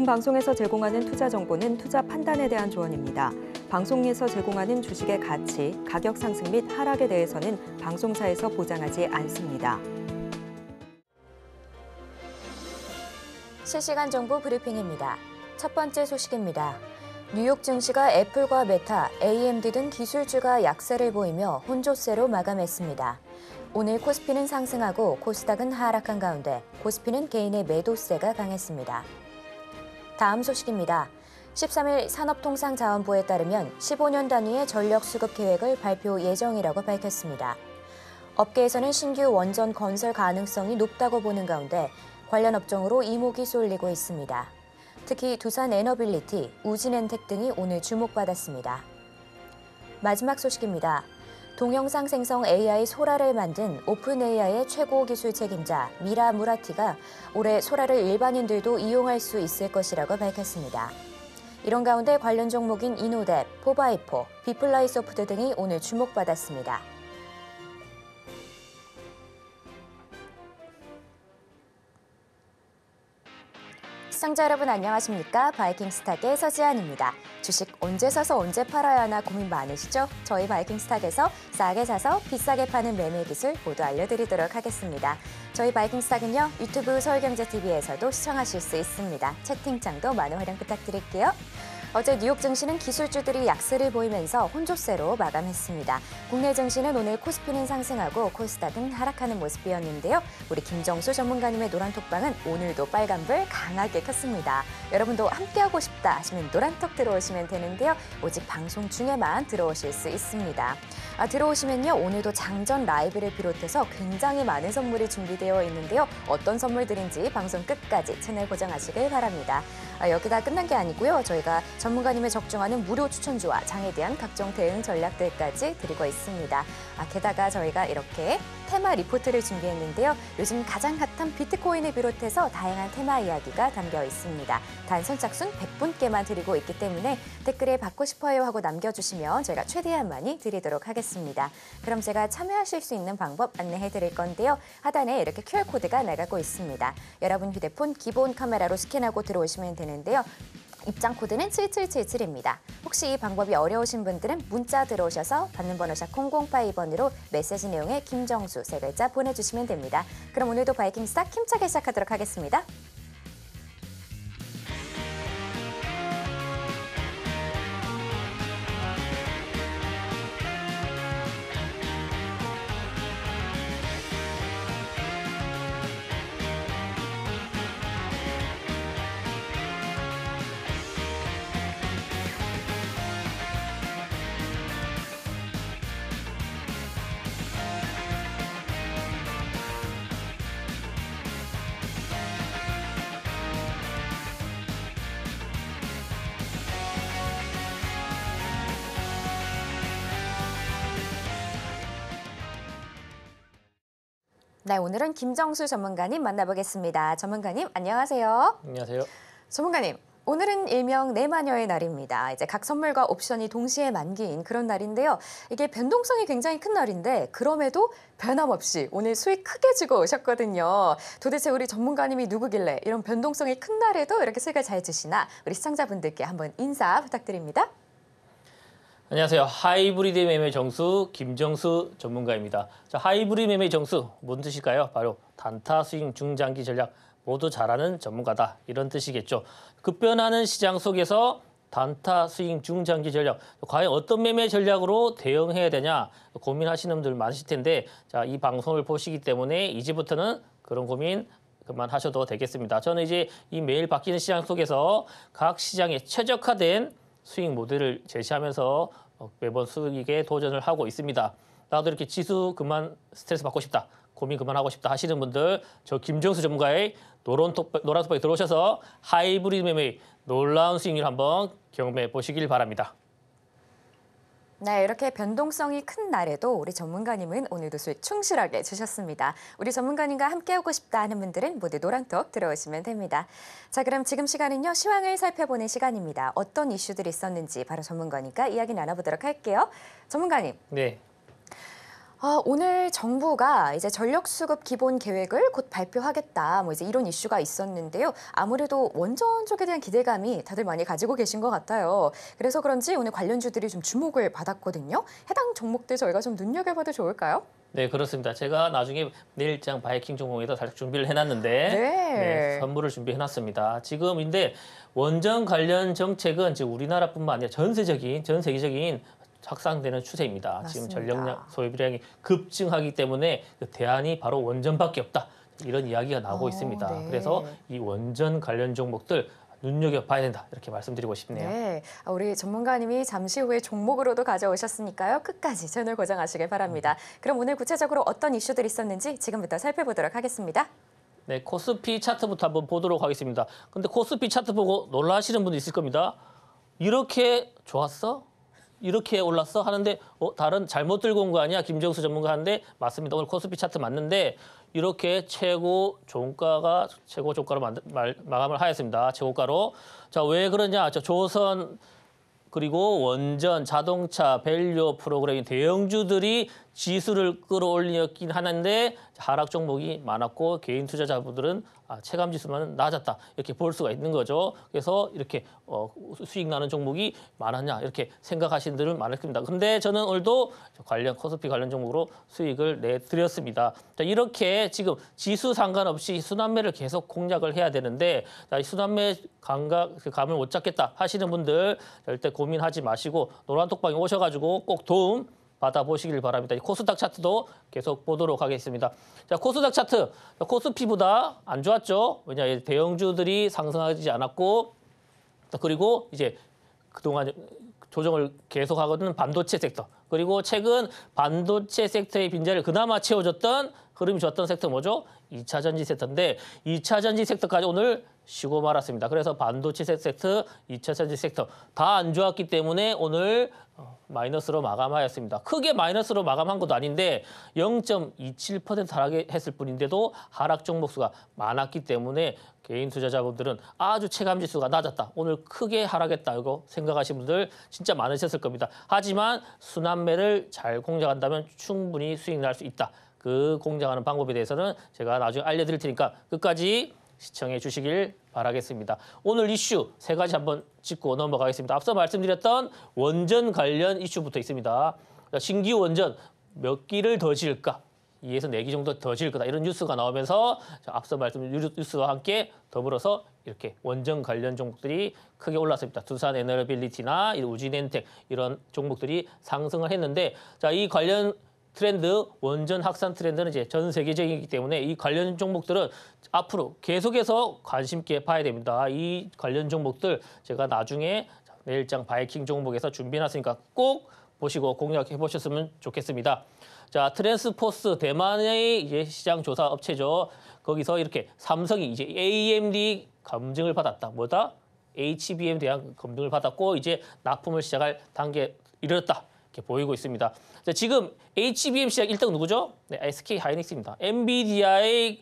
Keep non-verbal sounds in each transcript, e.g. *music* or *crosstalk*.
본 방송에서 제공하는 투자 정보는 투자 판단에 대한 조언입니다. 방송에서 제공하는 주식의 가치, 가격 상승 및 하락에 대해서는 방송사에서 보장하지 않습니다. 실시간 정보 브리핑입니다. 첫 번째 소식입니다. 뉴욕 증시가 애플과 메타, AMD 등 기술주가 약세를 보이며 혼조세로 마감했습니다. 오늘 코스피는 상승하고 코스닥은 하락한 가운데 코스피는 개인의 매도세가 강했습니다. 다음 소식입니다. 13일 산업통상자원부에 따르면 15년 단위의 전력 수급 계획을 발표 예정이라고 밝혔습니다. 업계에서는 신규 원전 건설 가능성이 높다고 보는 가운데 관련 업종으로 이목이 쏠리고 있습니다. 특히 두산 에너빌리티, 우진엔텍 등이 오늘 주목받았습니다. 마지막 소식입니다. 동영상 생성 AI 소라를 만든 오픈 AI의 최고 기술 책임자 미라 무라티가 올해 소라를 일반인들도 이용할 수 있을 것이라고 밝혔습니다. 이런 가운데 관련 종목인 이노뎁, 포바이포, 비플라이 소프트 등이 오늘 주목받았습니다. 시청자 여러분 안녕하십니까? 바이킹스탁의 서지안입니다. 주식 언제 사서 언제 팔아야 하나 고민 많으시죠? 저희 바이킹스탁에서 싸게 사서 비싸게 파는 매매 기술 모두 알려드리도록 하겠습니다. 저희 바이킹스탁은요 유튜브 서울경제TV에서도 시청하실 수 있습니다. 채팅창도 많은 활용 부탁드릴게요. 어제 뉴욕 증시는 기술주들이 약세를 보이면서 혼조세로 마감했습니다. 국내 증시는 오늘 코스피는 상승하고 코스닥은 하락하는 모습이었는데요. 우리 김정수 전문가님의 노란톡방은 오늘도 빨간불 강하게 켰습니다. 여러분도 함께하고 싶다 하시면 노란톡 들어오시면 되는데요. 오직 방송 중에만 들어오실 수 있습니다. 아, 들어오시면요. 오늘도 장전 라이브를 비롯해서 굉장히 많은 선물이 준비되어 있는데요. 어떤 선물들인지 방송 끝까지 채널 고정하시길 바랍니다. 아, 여기다 끝난 게 아니고요. 저희가 전문가님의 적중하는 무료 추천주와 장에 대한 각종 대응 전략들까지 드리고 있습니다. 아, 게다가 저희가 이렇게 테마 리포트를 준비했는데요. 요즘 가장 핫한 비트코인을 비롯해서 다양한 테마 이야기가 담겨 있습니다. 단 선착순 100분께만 드리고 있기 때문에 댓글에 받고 싶어요 하고 남겨주시면 제가 최대한 많이 드리도록 하겠습니다. 그럼 제가 참여하실 수 있는 방법 안내해 드릴 건데요. 하단에 이렇게 QR코드가 나가고 있습니다. 여러분 휴대폰 기본 카메라로 스캔하고 들어오시면 되는데요. 입장 코드는 7777입니다. 혹시 이 방법이 어려우신 분들은 문자 들어오셔서 받는 번호샵 008번으로 메시지 내용에 김정수 세 글자 보내주시면 됩니다. 그럼 오늘도 바이킹스타 힘차게 시작하도록 하겠습니다. 네, 오늘은 김정수 전문가님 만나보겠습니다. 전문가님, 안녕하세요. 안녕하세요. 전문가님, 오늘은 일명 내 마녀의 날입니다. 이제 각 선물과 옵션이 동시에 만기인 그런 날인데요. 이게 변동성이 굉장히 큰 날인데 그럼에도 변함없이 오늘 수익 크게 지고 오셨거든요. 도대체 우리 전문가님이 누구길래 이런 변동성이 큰 날에도 이렇게 수익을 잘 주시나 우리 시청자분들께 한번 인사 부탁드립니다. 안녕하세요. 하이브리드 매매 정수 김정수 전문가입니다. 자, 하이브리드 매매 정수 뭔 뜻일까요? 바로 단타 수익 중장기 전략 모두 잘하는 전문가다 이런 뜻이겠죠. 급변하는 시장 속에서 단타 수익 중장기 전략 과연 어떤 매매 전략으로 대응해야 되냐 고민하시는 분들 많으실 텐데 자, 이 방송을 보시기 때문에 이제부터는 그런 고민 그만 하셔도 되겠습니다. 저는 이제 이 매일 바뀌는 시장 속에서 각 시장에 최적화된 수익 모델을 제시하면서 어, 매번 수익에 도전을 하고 있습니다. 나도 이렇게 지수 그만 스트레스 받고 싶다. 고민 그만하고 싶다 하시는 분들 저 김정수 전문가의 노란톡, 노란톡에 들어오셔서 하이브리드 매매 놀라운 수익률 한번 경험해 보시길 바랍니다. 네, 이렇게 변동성이 큰 날에도 우리 전문가님은 오늘도 수익 충실하게 주셨습니다. 우리 전문가님과 함께하고 싶다 하는 분들은 모두 노란톡 들어오시면 됩니다. 자, 그럼 지금 시간은요. 시황을 살펴보는 시간입니다. 어떤 이슈들이 있었는지 바로 전문가님과 이야기 나눠보도록 할게요. 전문가님. 네. 아, 오늘 정부가 이제 전력 수급 기본 계획을 곧 발표하겠다. 뭐 이제 이런 이슈가 있었는데요. 아무래도 원전 쪽에 대한 기대감이 다들 많이 가지고 계신 것 같아요. 그래서 그런지 오늘 관련주들이 좀 주목을 받았거든요. 해당 종목들 저희가 좀 눈여겨봐도 좋을까요? 네, 그렇습니다. 제가 나중에 내일장 바이킹 종목에다 살짝 준비를 해놨는데 네. 네, 선물을 준비해놨습니다. 지금인데 원전 관련 정책은 지금 우리나라뿐만 아니라 전세적인 전 세계적인 확산되는 추세입니다. 맞습니다. 지금 전력량 소비량이 급증하기 때문에 그 대안이 바로 원전밖에 없다. 이런 이야기가 나오고 오, 어, 있습니다. 네. 그래서 이 원전 관련 종목들 눈여겨봐야 된다 이렇게 말씀드리고 싶네요. 네, 아, 우리 전문가님이 잠시 후에 종목으로도 가져오셨으니까요. 끝까지 채널 고정하시길 바랍니다. 그럼 오늘 구체적으로 어떤 이슈들이 있었는지 지금부터 살펴보도록 하겠습니다. 네, 코스피 차트부터 한번 보도록 하겠습니다. 근데 코스피 차트 보고 놀라시는 분도 있을 겁니다. 이렇게 좋았어? 이렇게 올랐어 하는데 어, 다른 잘못 들고 온 거 아니야 김정수 전문가 하는데 맞습니다 오늘 코스피 차트 맞는데 이렇게 최고 종가가 최고 종가로 만, 말, 마감을 하였습니다 최고가로 자 왜 그러냐 저 조선 그리고 원전 자동차 밸류 프로그램인 대형주들이 지수를 끌어올리긴 하는데 하락 종목이 많았고 개인 투자자분들은 아, 체감 지수만은 낮았다 이렇게 볼 수가 있는 거죠. 그래서 이렇게 어, 수익 나는 종목이 많았냐 이렇게 생각하시는 분은 들 많을 겁니다. 근데 저는 오늘도 관련 코스피 관련 종목으로 수익을 내드렸습니다. 자, 이렇게 지금 지수 상관없이 순환매를 계속 공략을 해야 되는데 자, 순환매 감각 그 감을 못 잡겠다 하시는 분들 절대 고민하지 마시고 노란 톡방에 오셔가지고 꼭 도움 받아보시길 바랍니다. 코스닥 차트도 계속 보도록 하겠습니다. 자, 코스닥 차트. 코스피보다 안 좋았죠? 왜냐, 대형주들이 상승하지 않았고, 그리고 이제 그동안 조정을 계속하거든 반도체 섹터. 그리고 최근 반도체 섹터의 빈자를 그나마 채워줬던 흐름이 좋았던 섹터 뭐죠? 2차 전지 섹터인데 2차 전지 섹터까지 오늘 쉬고 말았습니다. 그래서 반도체 섹터, 2차 전지 섹터 다 안 좋았기 때문에 오늘 어, 마이너스로 마감하였습니다. 크게 마이너스로 마감한 것도 아닌데 0.27% 하락했을 뿐인데도 하락 종목수가 많았기 때문에 개인 투자자분들은 아주 체감지수가 낮았다. 오늘 크게 하락했다. 이거 생각하신 분들 진짜 많으셨을 겁니다. 하지만 순환매를 잘 공략한다면 충분히 수익 날 수 있다. 그 공정하는 방법에 대해서는 제가 나중에 알려드릴 테니까 끝까지 시청해 주시길 바라겠습니다. 오늘 이슈 세 가지 한번 짚고 넘어가겠습니다. 앞서 말씀드렸던 원전 관련 이슈부터 있습니다. 신규 원전 몇 기를 더 지을까? 2에서 4기 정도 더 지을 거다. 이런 뉴스가 나오면서 앞서 말씀드린 뉴스와 함께 더불어서 이렇게 원전 관련 종목들이 크게 올랐습니다. 두산 에너빌리티나 우진엔텍 이런 종목들이 상승을 했는데 자이 관련 트렌드, 원전 확산 트렌드는 이제 전 세계적이기 때문에 이 관련 종목들은 앞으로 계속해서 관심 있게 봐야 됩니다. 이 관련 종목들 제가 나중에 내일장 바이킹 종목에서 준비해놨으니까 꼭 보시고 공략해 보셨으면 좋겠습니다. 자, 트랜스포스 대만의 이제 시장 조사 업체죠. 거기서 이렇게 삼성이 이제 AMD 검증을 받았다. 뭐다? HBM 대한 검증을 받았고 이제 납품을 시작할 단계 이르렀다. 이렇게 보이고 있습니다. 자, 지금 HBM 시장 1등 누구죠? 네, SK 하이닉스입니다. 엔비디아의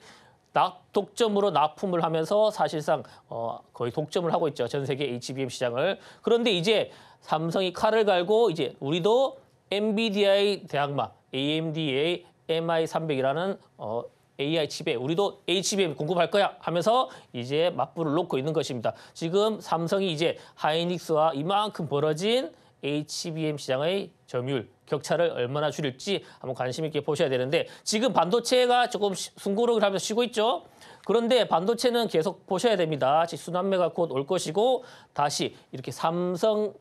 낙, 독점으로 납품을 하면서 사실상 어, 거의 독점을 하고 있죠. 전 세계 HBM 시장을. 그런데 이제 삼성이 칼을 갈고 이제 우리도 엔비디아의 대항마, AMD의 MI300이라는 어, AI 칩에 우리도 HBM 공급할 거야 하면서 이제 맞불을 놓고 있는 것입니다. 지금 삼성이 이제 하이닉스와 이만큼 벌어진 HBM 시장의 점유율 격차를 얼마나 줄일지 한번 관심 있게 보셔야 되는데 지금 반도체가 조금 숨고르기를 하면서 쉬고 있죠. 그런데 반도체는 계속 보셔야 됩니다. 즉 순환매가 곧 올 것이고 다시 이렇게 삼성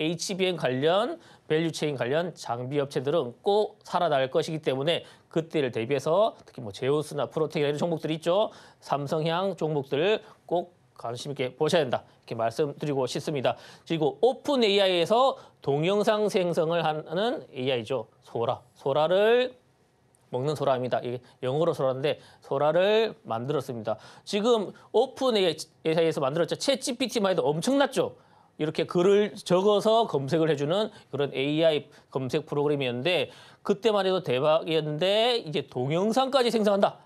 HBM 관련 밸류체인 관련 장비 업체들은 꼭 살아날 것이기 때문에 그때를 대비해서 특히 뭐 제우스나 프로테이나 이런 종목들이 있죠. 삼성향 종목들꼭 관심 있게 보셔야 된다. 이렇게 말씀드리고 싶습니다. 그리고 오픈 AI에서 동영상 생성을 하는 AI죠. 소라. 소라를 먹는 소라입니다. 이게 영어로 소라인데 소라를 만들었습니다. 지금 오픈 AI에서 만들었죠. 챗 GPT만 해도 엄청났죠. 이렇게 글을 적어서 검색을 해주는 그런 AI 검색 프로그램이었는데 그때만 해도 대박이었는데 이제 동영상까지 생성한다.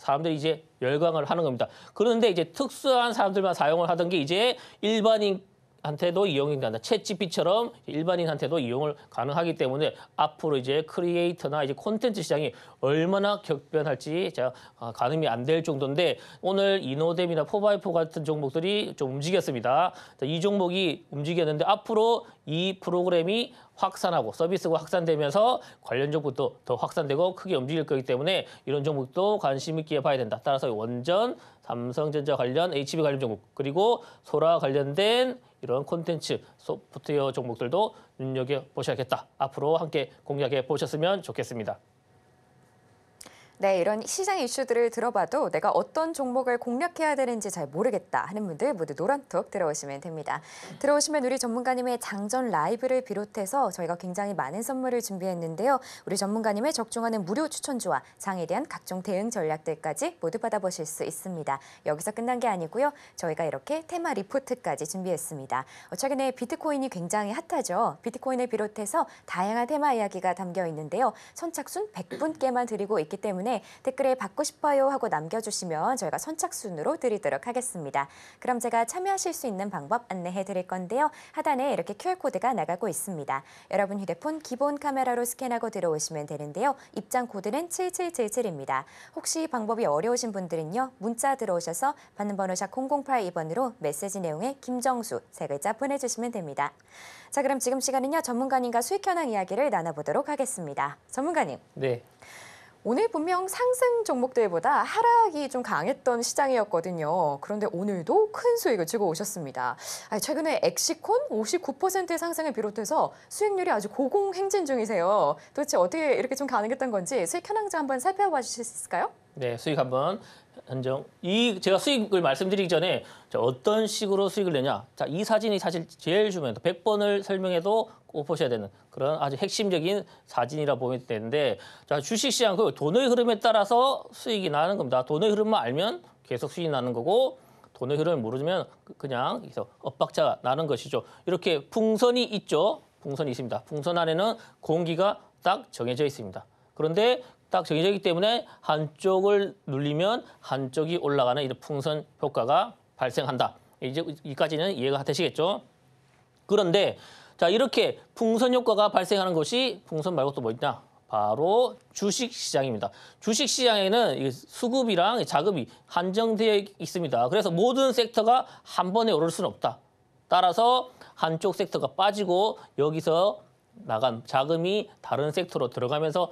사람들이 이제 열광을 하는 겁니다. 그런데 이제 특수한 사람들만 사용을 하던 게 이제 일반인 한테도 이용이 가능하다. 채 g p 처럼 일반인한테도 이용을 가능하기 때문에 앞으로 이제 크리에이터나 이제 콘텐츠 시장이 얼마나 격변할지 제가 아, 가늠이 안 될 정도인데 오늘 이노뎀이나 포바이포 같은 종목들이 좀 움직였습니다. 이 종목이 움직였는데 앞으로 이 프로그램이 확산하고 서비스가 확산되면서 관련 종목도 더 확산되고 크게 움직일 거기 때문에 이런 종목도 관심 있게 봐야 된다. 따라서 원전, 삼성전자 관련, HB 관련 종목 그리고 소라 관련된 이런 콘텐츠 소프트웨어 종목들도 눈여겨보셔야겠다. 앞으로 함께 공략해 보셨으면 좋겠습니다. 네, 이런 시장 이슈들을 들어봐도 내가 어떤 종목을 공략해야 되는지 잘 모르겠다 하는 분들 모두 노란톡 들어오시면 됩니다. 들어오시면 우리 전문가님의 장전 라이브를 비롯해서 저희가 굉장히 많은 선물을 준비했는데요. 우리 전문가님의 적중하는 무료 추천주와 장에 대한 각종 대응 전략들까지 모두 받아보실 수 있습니다. 여기서 끝난 게 아니고요. 저희가 이렇게 테마 리포트까지 준비했습니다. 최근에 비트코인이 굉장히 핫하죠. 비트코인을 비롯해서 다양한 테마 이야기가 담겨 있는데요. 선착순 100분께만 드리고 있기 때문에 때문에 댓글에 받고 싶어요 하고 남겨주시면 저희가 선착순으로 드리도록 하겠습니다. 그럼 제가 참여하실 수 있는 방법 안내해 드릴 건데요. 하단에 이렇게 QR코드가 나가고 있습니다. 여러분 휴대폰 기본 카메라로 스캔하고 들어오시면 되는데요. 입장 코드는 7777입니다. 혹시 방법이 어려우신 분들은요. 문자 들어오셔서 받는 번호 샵 0082번으로 메시지 내용에 김정수 세 글자 보내주시면 됩니다. 자 그럼 지금 시간은요. 전문가님과 수익 현황 이야기를 나눠보도록 하겠습니다. 전문가님. 네. 오늘 분명 상승 종목 들보다 하락이 좀 강했던 시장이었거든요. 그런데 오늘도 큰 수익을 주고 오셨습니다. 아, 최근에 엑시콘 59%의 상승을 비롯해서 수익률이 아주 고공행진 중이세요. 도대체 어떻게 이렇게 좀 가능했던 건지 수익 현황자 한번 살펴봐 주실 수 있을까요? 네, 수익 한번 현정. 이 제가 수익을 말씀드리기 전에 어떤 식으로 수익을 내냐. 자, 이 사진이 사실 제일 중요해요. 100번을 그러니까 설명해도 꼭 보셔야 되는 그런 아주 핵심적인 사진이라 보면 되는데 자, 주식 시장 그 돈의 흐름에 따라서 수익이 나는 겁니다. 돈의 흐름만 알면 계속 수익이 나는 거고 돈의 흐름을 모르면 그, 그냥 그래서 엇박자가 나는 것이죠. 이렇게 풍선이 있죠. 풍선이 있습니다. 풍선 안에는 공기가 딱 정해져 있습니다. 그런데 딱 정해져 있기 때문에 한쪽을 눌리면 한쪽이 올라가는 이런 풍선 효과가 발생한다. 이제 이까지는 이해가 되시겠죠? 그런데 자 이렇게 풍선 효과가 발생하는 것이 풍선 말고 또 뭐 있냐? 바로 주식시장입니다. 주식시장에는 수급이랑 자금이 한정되어 있습니다. 그래서 모든 섹터가 한 번에 오를 수는 없다. 따라서 한쪽 섹터가 빠지고 여기서 나간 자금이 다른 섹터로 들어가면서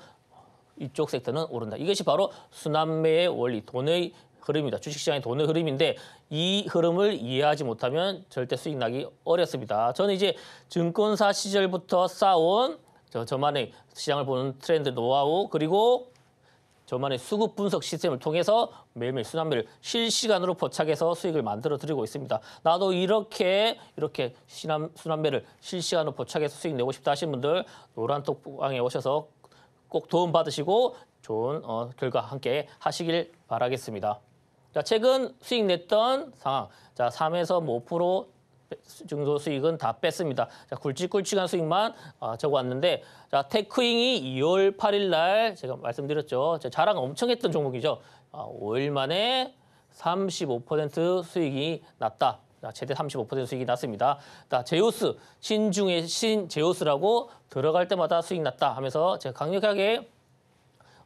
이쪽 섹터는 오른다. 이것이 바로 순환매의 원리, 돈의 흐름입니다. 주식시장의 돈의 흐름인데 이 흐름을 이해하지 못하면 절대 수익 나기 어렵습니다. 저는 이제 증권사 시절부터 쌓아온 저, 저만의 시장을 보는 트렌드 노하우 그리고 저만의 수급 분석 시스템을 통해서 매일매일 순환매를 실시간으로 포착해서 수익을 만들어 드리고 있습니다. 나도 이렇게 이렇게 순환, 순환매를 실시간으로 포착해서 수익 내고 싶다 하신 분들 노란 톡방에 오셔서 꼭 도움 받으시고 좋은 어, 결과 함께 하시길 바라겠습니다. 자, 최근 수익 냈던 상황. 자, 3에서 뭐5% 증소 수익은 다 뺐습니다. 자, 굵직굵직한 수익만 아, 어, 적어왔는데 자, 테크잉이 2월 8일 날 제가 말씀드렸죠. 제가 자랑 엄청 했던 종목이죠. 아, 5일 만에 35% 수익이 났다. 자, 최대 35% 수익이 났습니다. 자, 제우스, 신중의 신 제우스라고 들어갈 때마다 수익 났다 하면서 제가 강력하게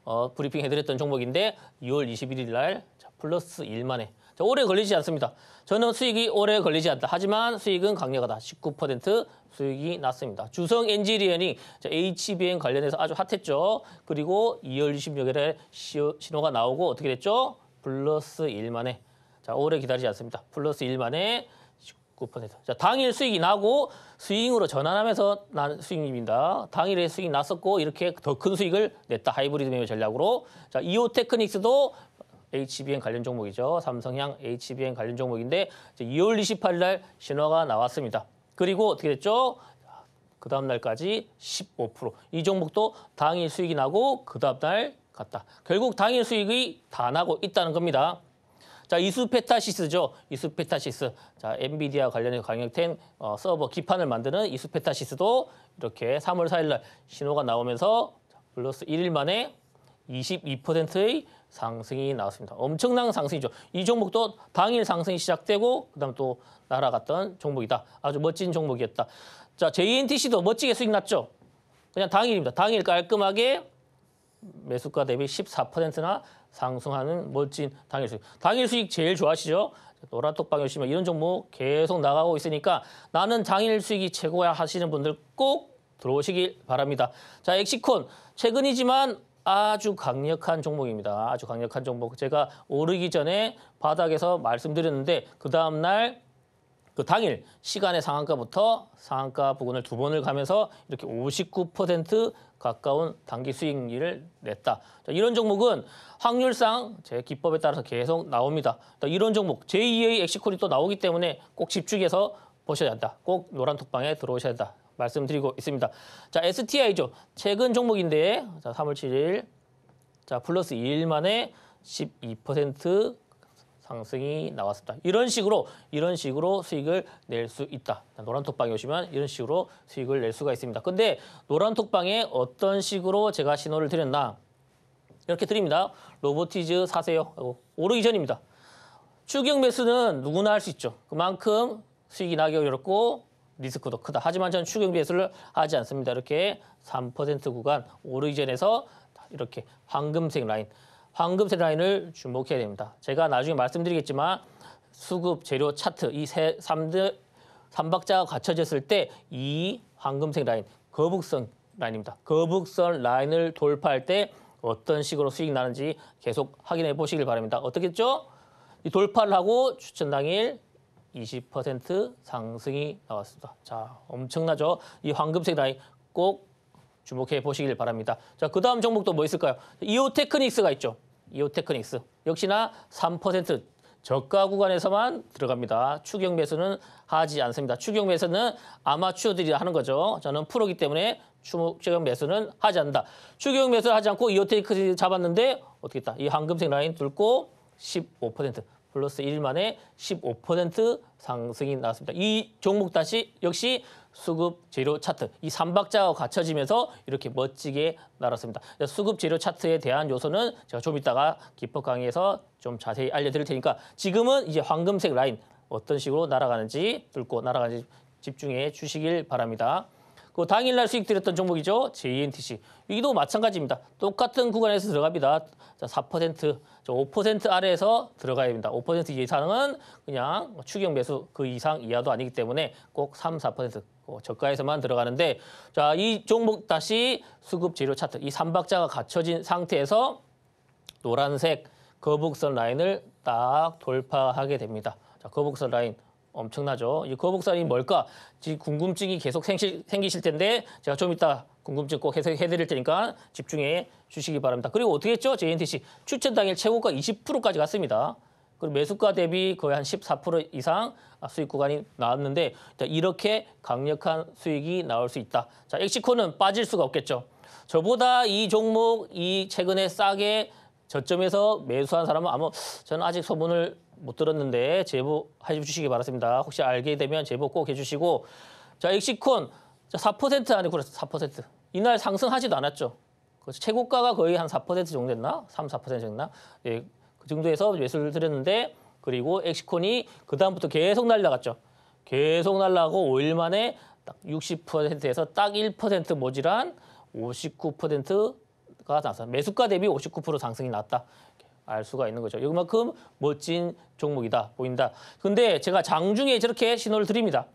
어, 브리핑 해드렸던 종목인데 2월 21일 날 플러스 1만에 자, 오래 걸리지 않습니다. 저는 수익이 오래 걸리지 않다. 하지만 수익은 강력하다. 19% 수익이 났습니다. 주성 엔지리언이 HBN 관련해서 아주 핫했죠. 그리고 2월 26일에 신호가 나오고 어떻게 됐죠? 플러스 1만에 자, 오래 기다리지 않습니다. 플러스 1만에 19%. 자, 당일 수익이 나고 스윙으로 전환하면서 난 수익입니다. 당일에 수익이 났었고 이렇게 더 큰 수익을 냈다. 하이브리드 매매 전략으로. 자, 이오 테크닉스도 HBN 관련 종목이죠. 삼성향 HBN 관련 종목인데 이제 2월 28일 날 신화가 나왔습니다. 그리고 어떻게 됐죠? 그 다음 날까지 15%. 이 종목도 당일 수익이 나고 그 다음 날 갔다. 결국 당일 수익이 다 나고 있다는 겁니다. 자, 이수페타시스죠. 이수페타시스. 자, 엔비디아 관련해서 강력된 어, 서버 기판을 만드는 이수페타시스도 이렇게 3월 4일 날 신호가 나오면서 플러스 1일 만에 22%의 상승이 나왔습니다. 엄청난 상승이죠. 이 종목도 당일 상승이 시작되고 그다음 또 날아갔던 종목이다. 아주 멋진 종목이었다. 자, JNTC도 멋지게 수익 났죠. 그냥 당일입니다. 당일 깔끔하게 매수가 대비 14%나 상승하는 멋진 당일 수익. 당일 수익 제일 좋아하시죠? 노란톡방 오시면 이런 종목 계속 나가고 있으니까 나는 당일 수익이 최고야 하시는 분들 꼭 들어오시길 바랍니다. 자, 엑시콘 최근이지만 아주 강력한 종목입니다. 아주 강력한 종목. 제가 오르기 전에 바닥에서 말씀드렸는데 그 다음날 그 당일 시간의 상한가부터 상한가 부근을 두 번을 가면서 이렇게 59% 가까운 단기 수익률을 냈다. 자, 이런 종목은 확률상 제 기법에 따라서 계속 나옵니다. 또 이런 종목 j 2의 엑시콜이 또 나오기 때문에 꼭 집중해서 보셔야 한다. 꼭 노란 톡방에 들어오셔야 한다. 말씀드리고 있습니다. 자, STI죠. 최근 종목인데 자, 3월 7일 자, 플러스 2일 만에 12% 상승이 나왔었다. 이런 식으로 이런 식으로 수익을 낼 수 있다. 노란 톡방에 오시면 이런 식으로 수익을 낼 수가 있습니다. 근데 노란 톡방에 어떤 식으로 제가 신호를 드렸나? 이렇게 드립니다. 로보티즈 사세요. 오르기 전입니다. 추격 매수는 누구나 할 수 있죠. 그만큼 수익이 나기 어렵고 리스크도 크다. 하지만 저는 추경 매수를 하지 않습니다. 이렇게 3% 구간 오르기 전에서 이렇게 황금색 라인 황금세 라인을 주목해야 됩니다. 제가 나중에 말씀드리겠지만 수급, 재료, 차트 이세 3대 3박자가 갖춰졌을 때 이 황금색 라인, 거북선 라인입니다. 거북선 라인을 돌파할 때 어떤 식으로 수익 나는지 계속 확인해 보시길 바랍니다. 어떻겠죠? 이 돌파를 하고 추천 당일 20% 상승이 나왔습니다. 자, 엄청나죠? 이 황금색 라인 꼭 주목해 보시길 바랍니다. 자, 그 다음 종목도 뭐 있을까요? 이오테크닉스가 있죠. 이오테크닉스. 역시나 3% 저가 구간에서만 들어갑니다. 추경 매수는 하지 않습니다. 추경 매수는 아마추어들이 하는 거죠. 저는 프로기 때문에 추경 매수는 하지 않는다. 추경 매수를 하지 않고 이오테크닉스 잡았는데 어떻게 했다. 이 황금색 라인 뚫고 15% 플러스 1일 만에 15% 상승이 나왔습니다. 이 종목 다시 역시 수급 재료 차트 이 3박자가 갖춰지면서 이렇게 멋지게 날았습니다. 수급 재료 차트에 대한 요소는 제가 좀 이따가 기법 강의에서 좀 자세히 알려드릴 테니까 지금은 이제 황금색 라인 어떤 식으로 날아가는지 뚫고 날아가는지 집중해 주시길 바랍니다. 그 당일날 수익 드렸던 종목이죠. JNTC. 기도 마찬가지입니다. 똑같은 구간에서 들어갑니다. 자, 4%, 5% 아래에서 들어가야 됩니다. 5% 이상은 그냥 추경 매수 그 이상 이하도 아니기 때문에 꼭 3, 4%뭐 저가에서만 들어가는데 자, 이 종목 다시 수급 재료 차트 이 삼박자가 갖춰진 상태에서 노란색 거북선 라인을 딱 돌파하게 됩니다. 자, 거북선 라인 엄청나죠. 이 거북선이 뭘까? 지금 궁금증이 계속 생시, 생기실 텐데 제가 좀 이따 궁금증 꼭 해소해드릴 테니까 집중해 주시기 바랍니다. 그리고 어떻게 했죠? JNTC 추천 당일 최고가 20%까지 갔습니다. 그리고 매수가 대비 거의 한 14% 이상 수익 구간이 나왔는데 자, 이렇게 강력한 수익이 나올 수 있다. 자, 엑시코는 빠질 수가 없겠죠. 저보다 이 종목 이 최근에 싸게 저점에서 매수한 사람은 아마 저는 아직 소문을 못 들었는데 제보 해주시기 바랍니다. 혹시 알게 되면 제보 꼭 해주시고 자 엑시콘 4% 안에 그었어4% 이날 상승하지도 않았죠. 최고가가 거의 한 4% 정도 됐나? 3, 4% 정도 됐나? 예, 그 정도에서 매수를 드렸는데 그리고 엑시콘이 그다음부터 계속 날라갔죠. 계속 날라가고 5일 만에 딱 60%에서 딱 1% 모질한 59%가 나왔어. 매수가 대비 59% 상승이 났다. 알 수가 있는 거죠. 이만큼 멋진 종목이다 보인다. 근데 제가 장중에 저렇게 신호를 드립니다.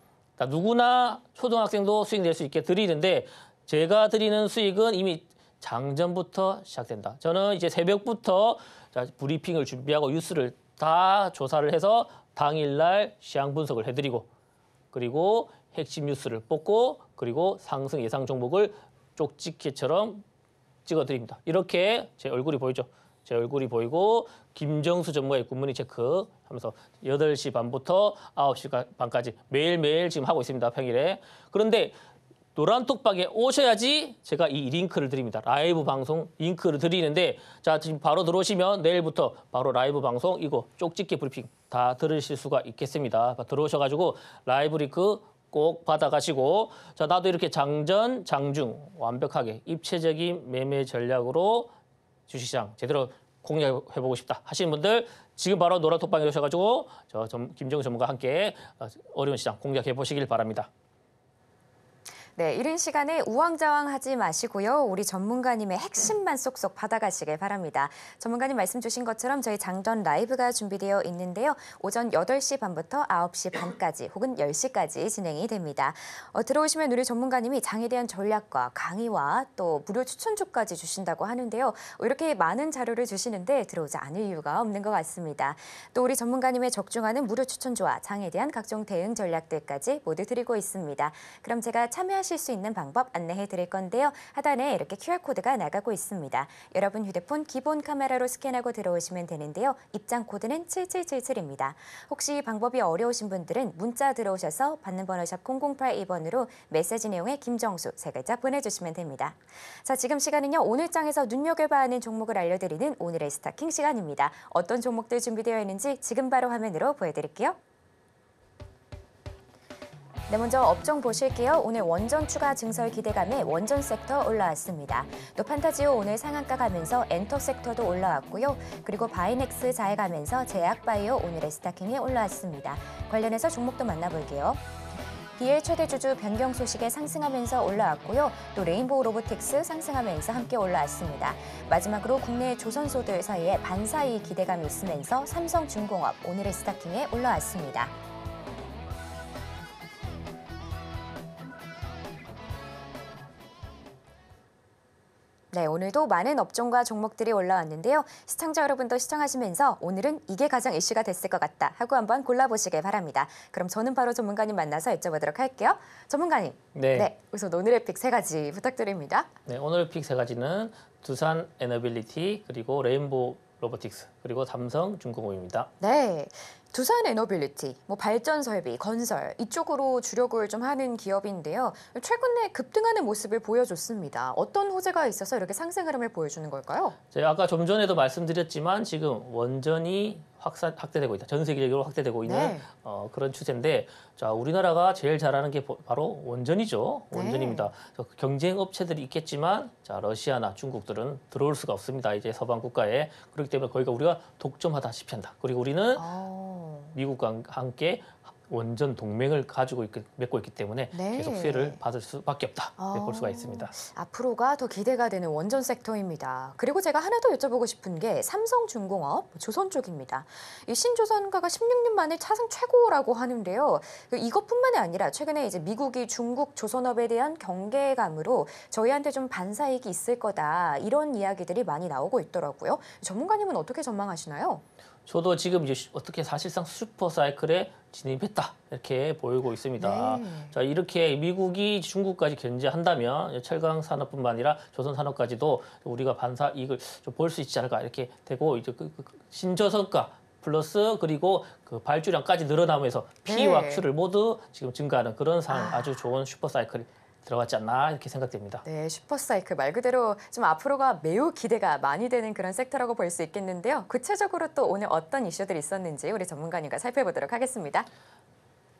누구나 초등학생도 수익 낼 수 있게 드리는데 제가 드리는 수익은 이미 장전부터 시작된다. 저는 이제 새벽부터 브리핑을 준비하고 뉴스를 다 조사를 해서 당일날 시향 분석을 해드리고 그리고 핵심 뉴스를 뽑고 그리고 상승 예상 종목을 쪽지게처럼 찍어드립니다. 이렇게 제 얼굴이 보이죠? 제 얼굴이 보이고 김정수 전무의 굿모닝 체크 하면서 8시 반부터 9시 반까지 매일매일 지금 하고 있습니다. 평일에. 그런데 노란톡방에 오셔야지 제가 이 링크를 드립니다. 라이브 방송 링크를 드리는데 자 지금 바로 들어오시면 내일부터 바로 라이브 방송 이거 쪽집게 브리핑 다 들으실 수가 있겠습니다. 들어오셔가지고 라이브 링크 꼭 받아가시고 자 나도 이렇게 장전, 장중 완벽하게 입체적인 매매 전략으로 주식시장 제대로 공략해보고 싶다 하시는 분들 지금 바로 노란톡방에 오셔가지고 저 김정우 전문가와 함께 어, 어려운 시장 공략해보시길 바랍니다. 네, 이른 시간에 우왕좌왕하지 마시고요. 우리 전문가님의 핵심만 쏙쏙 받아가시길 바랍니다. 전문가님 말씀 주신 것처럼 저희 장전 라이브가 준비되어 있는데요. 오전 8시 반부터 9시 반까지 혹은 10시까지 진행이 됩니다. 어, 들어오시면 우리 전문가님이 장에 대한 전략과 강의와 또 무료 추천주까지 주신다고 하는데요. 어, 이렇게 많은 자료를 주시는데 들어오지 않을 이유가 없는 것 같습니다. 또 우리 전문가님의 적중하는 무료 추천주와 장에 대한 각종 대응 전략들까지 모두 드리고 있습니다. 그럼 제가 참여하시 참여하실 수 있는 방법 안내해 드릴 건데요. 하단에 이렇게 QR코드가 나가고 있습니다. 여러분 휴대폰 기본 카메라로 스캔하고 들어오시면 되는데요. 입장 코드는 7777입니다. 혹시 방법이 어려우신 분들은 문자 들어오셔서 받는 번호 샵 0082번으로 메시지 내용에 김정수 세 글자 보내주시면 됩니다. 자, 지금 시간은요. 오늘 장에서 눈여겨봐 하는 종목을 알려드리는 오늘의 스타킹 시간입니다. 어떤 종목들 준비되어 있는지 지금 바로 화면으로 보여드릴게요. 네, 먼저 업종 보실게요. 오늘 원전 추가 증설 기대감에 원전 섹터 올라왔습니다. 또 판타지오 오늘 상한가 가면서 엔터 섹터도 올라왔고요. 그리고 바이넥스 잘 가면서 제약바이오 오늘의 스타킹이 올라왔습니다. 관련해서 종목도 만나볼게요. BL 최대 주주 변경 소식에 상승하면서 올라왔고요. 또 레인보우 로보틱스 상승하면서 함께 올라왔습니다. 마지막으로 국내 조선소들 사이에 반사이 기대감이 있으면서 삼성중공업 오늘의 스타킹에 올라왔습니다. 네, 오늘도 많은 업종과 종목들이 올라왔는데요. 시청자 여러분도 시청하시면서 오늘은 이게 가장 이슈가 됐을 것 같다 하고 한번 골라보시길 바랍니다. 그럼 저는 바로 전문가님 만나서 여쭤보도록 할게요. 전문가님, 네, 네 우선 오늘의 픽 세 가지 부탁드립니다. 네, 오늘 픽세 가지는 두산 에너빌리티 그리고 레인보우 로보틱스 그리고 삼성 중공업입니다. 네, 두산 에너빌리티, 뭐 발전 설비, 건설 이쪽으로 주력을 좀 하는 기업인데요. 최근에 급등하는 모습을 보여줬습니다. 어떤 호재가 있어서 이렇게 상승 흐름을 보여주는 걸까요? 제가 아까 좀 전에도 말씀드렸지만 지금 원전이 확산 확대되고 있다. 전 세계적으로 확대되고 있는 네. 어, 그런 추세인데, 자 우리나라가 제일 잘하는 게 바로 원전이죠. 네. 원전입니다. 네. 경쟁 업체들이 있겠지만, 자 러시아나 중국들은 들어올 수가 없습니다. 이제 서방 국가에 그렇기 때문에 거기가 우리가 독점하다시피 한다. 그리고 우리는 오. 아. 미국과 함께 원전 동맹을 가지고 있, 맺고 있기 때문에 네. 계속 수혜를 받을 수밖에 없다 아, 볼 수가 어. 있습니다. 앞으로가 더 기대가 되는 원전 섹터입니다. 그리고 제가 하나 더 여쭤보고 싶은 게 삼성중공업 조선 쪽입니다. 이 신조선가가 16년 만에 차상 최고라고 하는데요. 그 이것뿐만이 아니라 최근에 이제 미국이 중국 조선업에 대한 경계감으로 저희한테 좀 반사익이 있을 거다 이런 이야기들이 많이 나오고 있더라고요. 전문가님은 어떻게 전망하시나요? 저도 지금 이제 어떻게 사실상 슈퍼 사이클에 진입했다 이렇게 보이고 있습니다. 네. 자 이렇게 미국이 중국까지 견제한다면 철강 산업뿐만 아니라 조선 산업까지도 우리가 반사 이익을 볼 수 있지 않을까 이렇게 되고 이제 그, 그신조성과 그 플러스 그리고 그 발주량까지 늘어나면서 P와 네. Q를 모두 지금 증가하는 그런 상황 아. 아주 좋은 슈퍼 사이클이 들어갔지 않나 이렇게 생각됩니다. 네, 슈퍼사이클 말 그대로 좀 앞으로가 매우 기대가 많이 되는 그런 섹터라고 볼 수 있겠는데요. 구체적으로 또 오늘 어떤 이슈들이 있었는지 우리 전문가님과 살펴보도록 하겠습니다.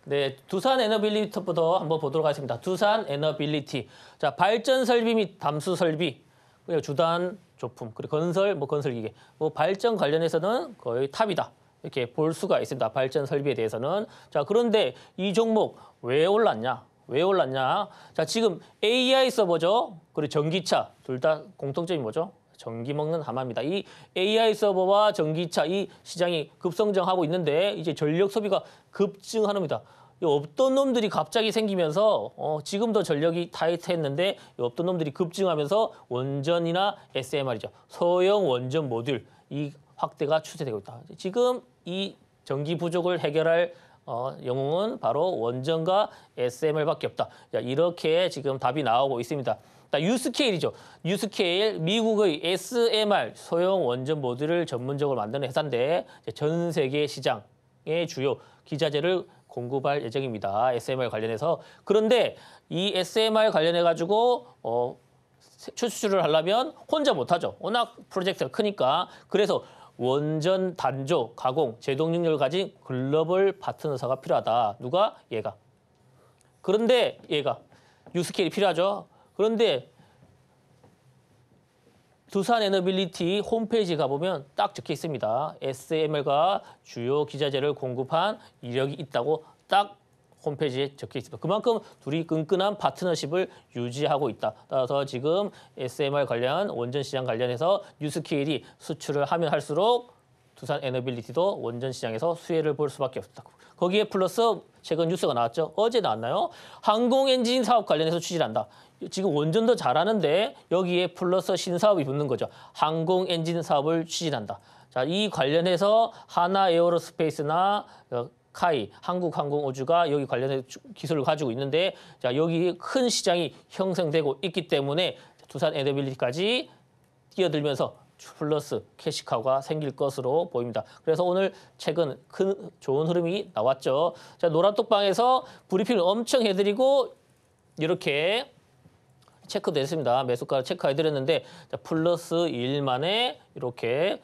네, 두산 에너빌리티부터 한번 보도록 하겠습니다. 두산 에너빌리티. 자, 발전 설비 및 담수 설비, 그리고 주단 조품, 그리고 건설, 뭐 건설 기계. 뭐 발전 관련해서는 거의 탑이다. 이렇게 볼 수가 있습니다. 발전 설비에 대해서는. 자, 그런데 이 종목 왜 올랐냐? 왜 올랐냐? 자, 지금 AI 서버죠. 그리고 전기차 둘 다 공통점이 뭐죠? 전기 먹는 하마입니다. 이 AI 서버와 전기차 이 시장이 급성장하고 있는데 이제 전력 소비가 급증하니다 없던 놈들이 갑자기 생기면서 어, 지금도 전력이 타이트했는데 없던 놈들이 급증하면서 원전이나 SMR이죠. 소형 원전 모듈 이 확대가 추세되고 있다. 지금 이 전기 부족을 해결할 어, 영웅은 바로 원전과 SML밖에 없다. 자, 이렇게 지금 답이 나오고 있습니다. 자, 유스케일이죠. 유스케일, 미국의 SMR 소형 원전 모듈을 전문적으로 만드는 회사인데 전 세계 시장의 주요 기자재를 공급할 예정입니다. SMR 관련해서. 그런데 이 SMR 관련해 가지고 어, 수출 하려면 혼자 못하죠. 워낙 프로젝트가 크니까. 그래서 원전 단조, 가공, 제동 능력을 가진 글로벌 파트너사가 필요하다. 누가? 얘가. 그런데 얘가 유스케일이 필요하죠. 그런데 두산 에너빌리티 홈페이지 가보면 딱 적혀 있습니다. SML과 주요 기자재를 공급한 이력이 있다고 딱 홈페이지에 적혀 있습니다. 그만큼 둘이 끈끈한 파트너십을 유지하고 있다. 따라서 지금 SMR 관련 원전 시장 관련해서 뉴스케일이 수출을 하면 할수록 두산 에너빌리티도 원전 시장에서 수혜를 볼 수밖에 없다. 거기에 플러스 최근 뉴스가 나왔죠. 어제 나왔나요? 항공 엔진 사업 관련해서 추진한다. 지금 원전도 잘하는데 여기에 플러스 신사업이 붙는 거죠. 항공 엔진 사업을 추진한다. 자, 이 관련해서 하나 에어로스페이스나 카이, 한국항공우주가 여기 관련된 기술을 가지고 있는데 자 여기 큰 시장이 형성되고 있기 때문에 두산 에드빌리티까지 뛰어들면서 플러스 캐시카우가 생길 것으로 보입니다. 그래서 오늘 최근 큰 좋은 흐름이 나왔죠. 자 노란 톡방에서 브리핑을 엄청 해드리고 이렇게 체크됐습니다. 매수가 체크해드렸는데 플러스 1 만에 이렇게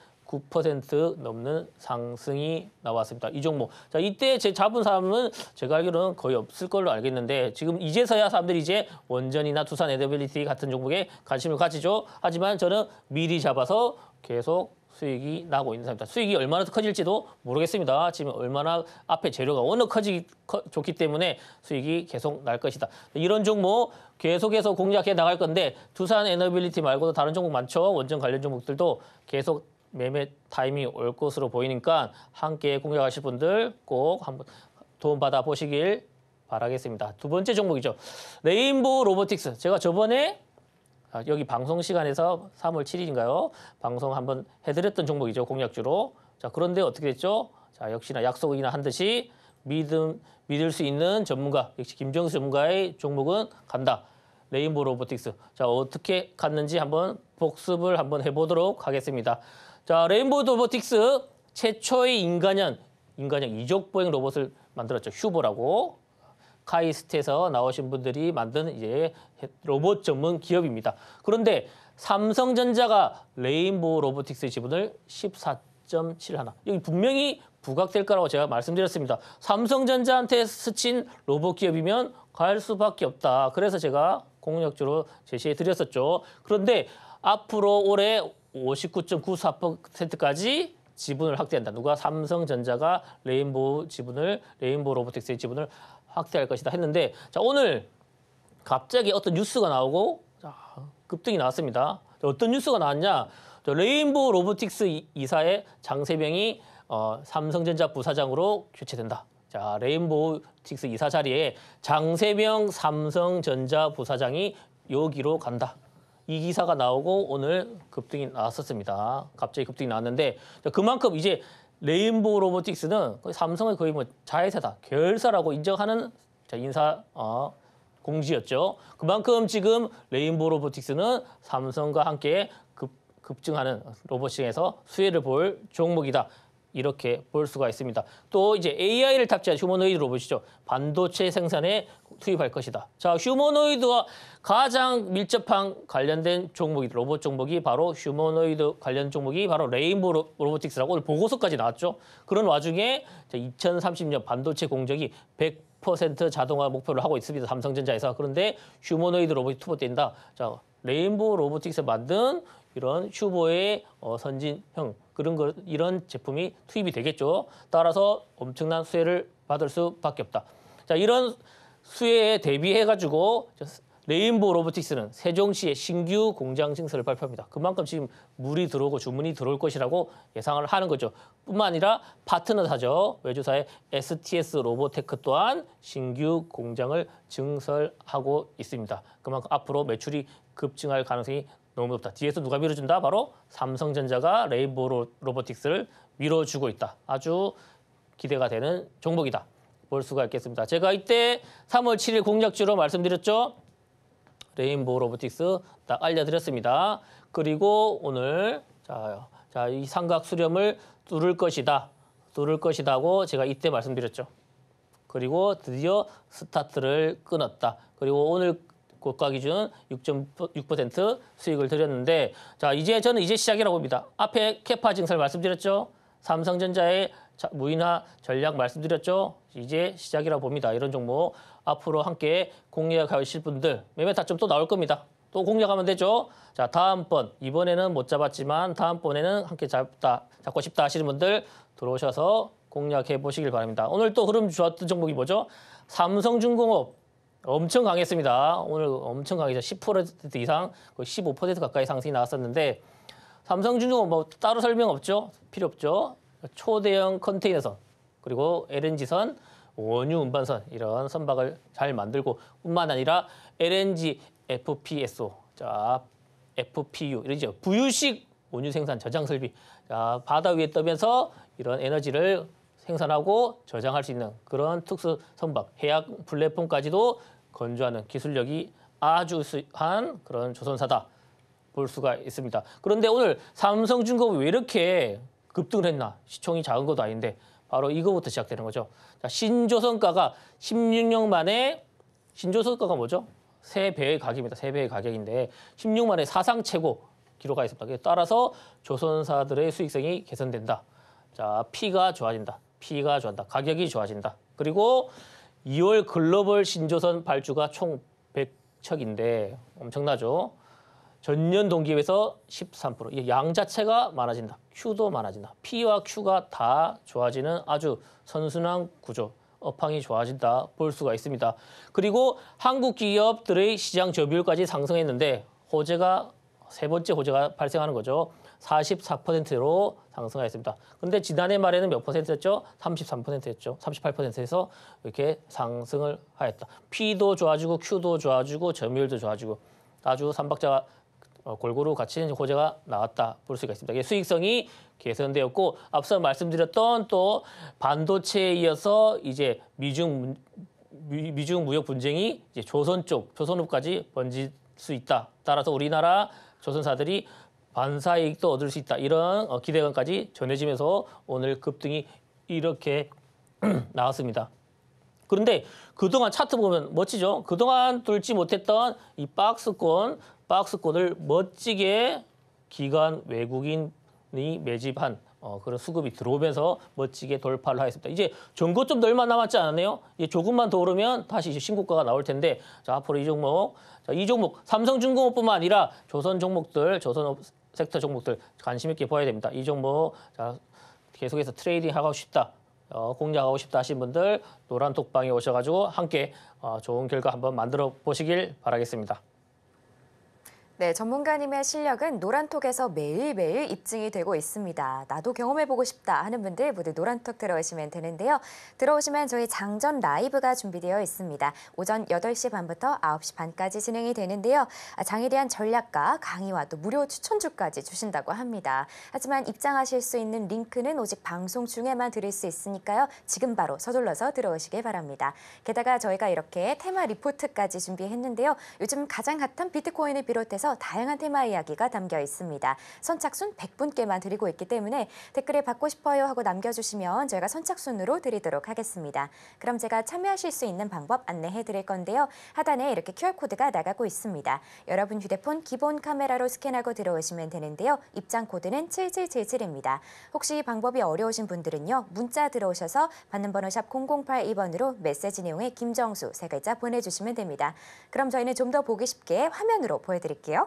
9% 넘는 상승이 나왔습니다. 이 종목. 자, 이때 제 잡은 사람은 제가 알기로는 거의 없을 걸로 알겠는데 지금 이제서야 사람들이 이제 원전이나 두산 에드빌리티 같은 종목에 관심을 가지죠. 하지만 저는 미리 잡아서 계속 수익이 나고 있는 사람입니다 수익이 얼마나 커질지도 모르겠습니다. 지금 얼마나 앞에 재료가 워낙 커지기 커, 좋기 때문에 수익이 계속 날 것이다. 이런 종목 계속해서 공략해 나갈 건데 두산 에너빌리티 말고도 다른 종목 많죠. 원전 관련 종목들도 계속 매매 타임이 올 것으로 보이니까 함께 공략하실 분들 꼭 한번 도움받아 보시길 바라겠습니다. 두 번째 종목이죠. 레인보우 로보틱스. 제가 저번에 아, 여기 방송 시간에서 3월 7일인가요? 방송 한번 해드렸던 종목이죠. 공략주로. 자, 그런데 어떻게 됐죠? 자, 역시나 약속이나 한 듯이 믿음, 믿을 수 있는 전문가, 역시 김정수 전문가의 종목은 간다. 레인보우 로보틱스. 자, 어떻게 갔는지 한번 복습을 한번 해보도록 하겠습니다. 자, 레인보우 로보틱스 최초의 인간형, 인간형 이족보행 로봇을 만들었죠. 휴보라고. 카이스트에서 나오신 분들이 만든 이제 로봇 전문 기업입니다. 그런데 삼성전자가 레인보우 로보틱스의 지분을 14.7 하나. 여기 분명히 부각될 거라고 제가 말씀드렸습니다. 삼성전자한테 스친 로봇 기업이면 갈 수밖에 없다. 그래서 제가 공약주로 제시해 드렸었죠. 그런데 앞으로 올해 59.94%까지 지분을 확대한다. 누가 삼성전자가 레인보우 지분을 레인보우 로보틱스의 지분을 확대할 것이다 했는데 자 오늘 갑자기 어떤 뉴스가 나오고 자, 급등이 나왔습니다. 어떤 뉴스가 나왔냐? 레인보우 로보틱스 이사의 장세병이 어, 삼성전자 부사장으로 교체된다. 자, 레인보우틱스 이사 자리에 장세병 삼성전자 부사장이 여기로 간다. 이 기사가 나오고 오늘 급등이 나왔었습니다. 갑자기 급등이 나왔는데 그만큼 이제 레인보우 로보틱스는 삼성의 거의 뭐 자회사다, 결사라고 인정하는 인사 어, 공지였죠. 그만큼 지금 레인보우 로보틱스는 삼성과 함께 급증하는 로봇 시장에서 수혜를 볼 종목이다. 이렇게 볼 수가 있습니다. 또 이제 AI를 탑재한 휴머노이드 로봇이죠. 반도체 생산에 투입할 것이다. 자, 휴머노이드와 가장 밀접한 관련된 종목이 로봇 종목이 바로 휴머노이드 관련 종목이 바로 레인보우 로보틱스라고 오늘 보고서까지 나왔죠. 그런 와중에 2030년 반도체 공정이 100% 자동화 목표를 하고 있습니다. 삼성전자에서. 그런데 휴머노이드 로봇이 투입된다. 자, 레인보우 로보틱스 만든 이런 휴보의 어, 선진형 그런 거 이런 제품이 투입이 되겠죠. 따라서 엄청난 수혜를 받을 수밖에 없다. 자, 이런 수혜에 대비해 가지고 레인보우 로보틱스는 세종시에 신규 공장 증설을 발표합니다. 그만큼 지금 물이 들어오고 주문이 들어올 것이라고 예상을 하는 거죠. 뿐만 아니라 파트너사죠. 외주사의 STS 로보테크 또한 신규 공장을 증설하고 있습니다. 그만큼 앞으로 매출이 급증할 가능성이 너무 높다. 뒤에서 누가 밀어준다? 바로 삼성전자가 레이보 로보틱스를 밀어주고 있다. 아주 기대가 되는 종목이다. 볼 수가 있겠습니다. 제가 이때 3월 7일 공략주로 말씀드렸죠. 레인보 로보틱스 딱 알려드렸습니다. 그리고 오늘 자, 자, 이 삼각 수렴을 뚫을 것이다. 뚫을 것이다고 제가 이때 말씀드렸죠. 그리고 드디어 스타트를 끊었다. 그리고 오늘 고가 기준 6.6% 수익을 드렸는데 자 이제 저는 이제 시작이라고 봅니다. 앞에 캐파 증설 말씀드렸죠. 삼성전자의 무인화 전략 말씀드렸죠. 이제 시작이라고 봅니다. 이런 종목 앞으로 함께 공략하실 분들 매매 타점 또 나올 겁니다. 또 공략하면 되죠. 자 다음번 이번에는 못 잡았지만 다음번에는 함께 잡다 잡고 싶다 하시는 분들 들어오셔서 공략해 보시길 바랍니다. 오늘 또 흐름 좋았던 종목이 뭐죠? 삼성중공업 엄청 강했습니다. 오늘 엄청 강해서 10% 이상 15% 가까이 상승이 나왔었는데 삼성중공업 뭐 따로 설명 없죠? 필요 없죠? 초대형 컨테이너선 그리고 LNG선 원유 운반선 이런 선박을 잘 만들고 뿐만 아니라 LNG, FPSO, 자 FPU 이런 부유식 원유 생산 저장 설비 자, 바다 위에 떠면서 이런 에너지를 생산하고 저장할 수 있는 그런 특수 선박, 해약 플랫폼까지도 건조하는 기술력이 아주 수한 그런 조선사다 볼 수가 있습니다. 그런데 오늘 삼성중공업이 왜 이렇게 급등을 했나? 시총이 작은 것도 아닌데 바로 이거부터 시작되는 거죠. 자, 신조선가가 16년 만에 신조선가가 뭐죠? 3배의 가격입니다. 3배의 가격인데 1 6년만에 사상 최고 기록하였습니다. 따라서 조선사들의 수익성이 개선된다. 자, 피가 좋아진다. 피가 좋아한다. 가격이 좋아진다. 그리고 2월 글로벌 신조선 발주가 총 100척인데 엄청나죠. 전년 동기에서 13%. 양 자체가 많아진다. Q도 많아진다. P와 Q가 다 좋아지는 아주 선순환 구조. 업황이 좋아진다 볼 수가 있습니다. 그리고 한국 기업들의 시장 점유율까지 상승했는데 호재가 세 번째 호재가 발생하는 거죠. 44%로 상승하였습니다. 근데 지난해 말에는 몇 퍼센트였죠? 33%였죠. 38%에서 이렇게 상승을 하였다. P도 좋아지고 Q도 좋아지고 점유율도 좋아지고 아주 삼박자 가 어, 골고루 같이 호재가 나왔다 볼 수가 있습니다. 수익성이 개선되었고 앞서 말씀드렸던 또 반도체에 이어서 이제 미중 미중 무역 분쟁이 이제 조선 쪽 조선업까지 번질 수 있다. 따라서 우리나라 조선사들이 반사이익도 얻을 수 있다. 이런 어, 기대감까지 전해지면서 오늘 급등이 이렇게 *clears throat* 나왔습니다. 그런데 그동안 차트 보면 멋지죠? 그동안 돌지 못했던 이 박스권, 박스권을 멋지게 기관 외국인이 매집한 어, 그런 수급이 들어오면서 멋지게 돌파를 하였습니다. 이제 전고좀도 얼마 남았지 않았네요. 이제 조금만 더 오르면 다시 이제 신고가가 나올 텐데 자, 앞으로 이 종목, 자, 이 종목 삼성중공업뿐만 아니라 조선 종목들, 조선 업 섹터 종목들 관심 있게 보아야 됩니다. 이 종목 자, 계속해서 트레이딩하고 싶다. 어, 공략하고 싶다 하신 분들 노란 톡방에 오셔가지고 함께 어, 좋은 결과 한번 만들어 보시길 바라겠습니다. 네, 전문가님의 실력은 노란톡에서 매일매일 입증이 되고 있습니다. 나도 경험해보고 싶다 하는 분들 모두 노란톡 들어오시면 되는데요. 들어오시면 저희 장전 라이브가 준비되어 있습니다. 오전 8시 반부터 9시 반까지 진행이 되는데요. 아, 장에 대한 전략과 강의와 또 무료 추천주까지 주신다고 합니다. 하지만 입장하실 수 있는 링크는 오직 방송 중에만 드릴 수 있으니까요. 지금 바로 서둘러서 들어오시길 바랍니다. 게다가 저희가 이렇게 테마 리포트까지 준비했는데요. 요즘 가장 핫한 비트코인을 비롯해서 다양한 테마 이야기가 담겨 있습니다. 선착순 100분께만 드리고 있기 때문에 댓글에 받고 싶어요 하고 남겨주시면 저희가 선착순으로 드리도록 하겠습니다. 그럼 제가 참여하실 수 있는 방법 안내해 드릴 건데요. 하단에 이렇게 QR코드가 나가고 있습니다. 여러분 휴대폰 기본 카메라로 스캔하고 들어오시면 되는데요. 입장 코드는 7777입니다. 혹시 방법이 어려우신 분들은요. 문자 들어오셔서 받는 번호 샵 0082번으로 메시지 내용에 김정수 세 글자 보내주시면 됩니다. 그럼 저희는 좀 더 보기 쉽게 화면으로 보여드릴게요.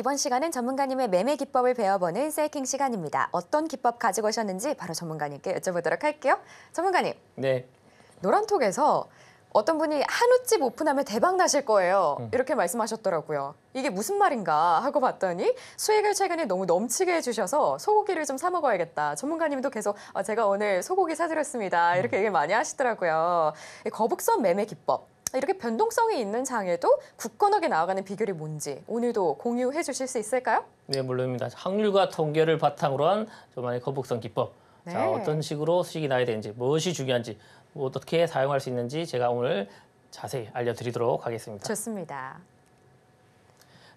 이번 시간은 전문가님의 매매 기법을 배워보는 셀킹 시간입니다. 어떤 기법 가지고 오셨는지 바로 전문가님께 여쭤보도록 할게요. 전문가님. 네. 노란톡에서 어떤 분이 한우집 오픈하면 대박 나실 거예요. 음. 이렇게 말씀하셨더라고요. 이게 무슨 말인가 하고 봤더니 수익을 최근에 너무 넘치게 해주셔서 소고기를 좀 사 먹어야겠다. 전문가님도 계속 어, 제가 오늘 소고기 사드렸습니다. 이렇게 음. 얘기 많이 하시더라고요. 거북선 매매 기법 이렇게 변동성이 있는 장에도 굳건하게 나아가는 비결이 뭔지 오늘도 공유해 주실 수 있을까요? 네, 물론입니다. 확률과 통계를 바탕으로 한 저만의 거북선 기법. 네. 자, 어떤 식으로 수익이 나야 되는지, 무엇이 중요한지, 어떻게 사용할 수 있는지 제가 오늘 자세히 알려드리도록 하겠습니다. 좋습니다.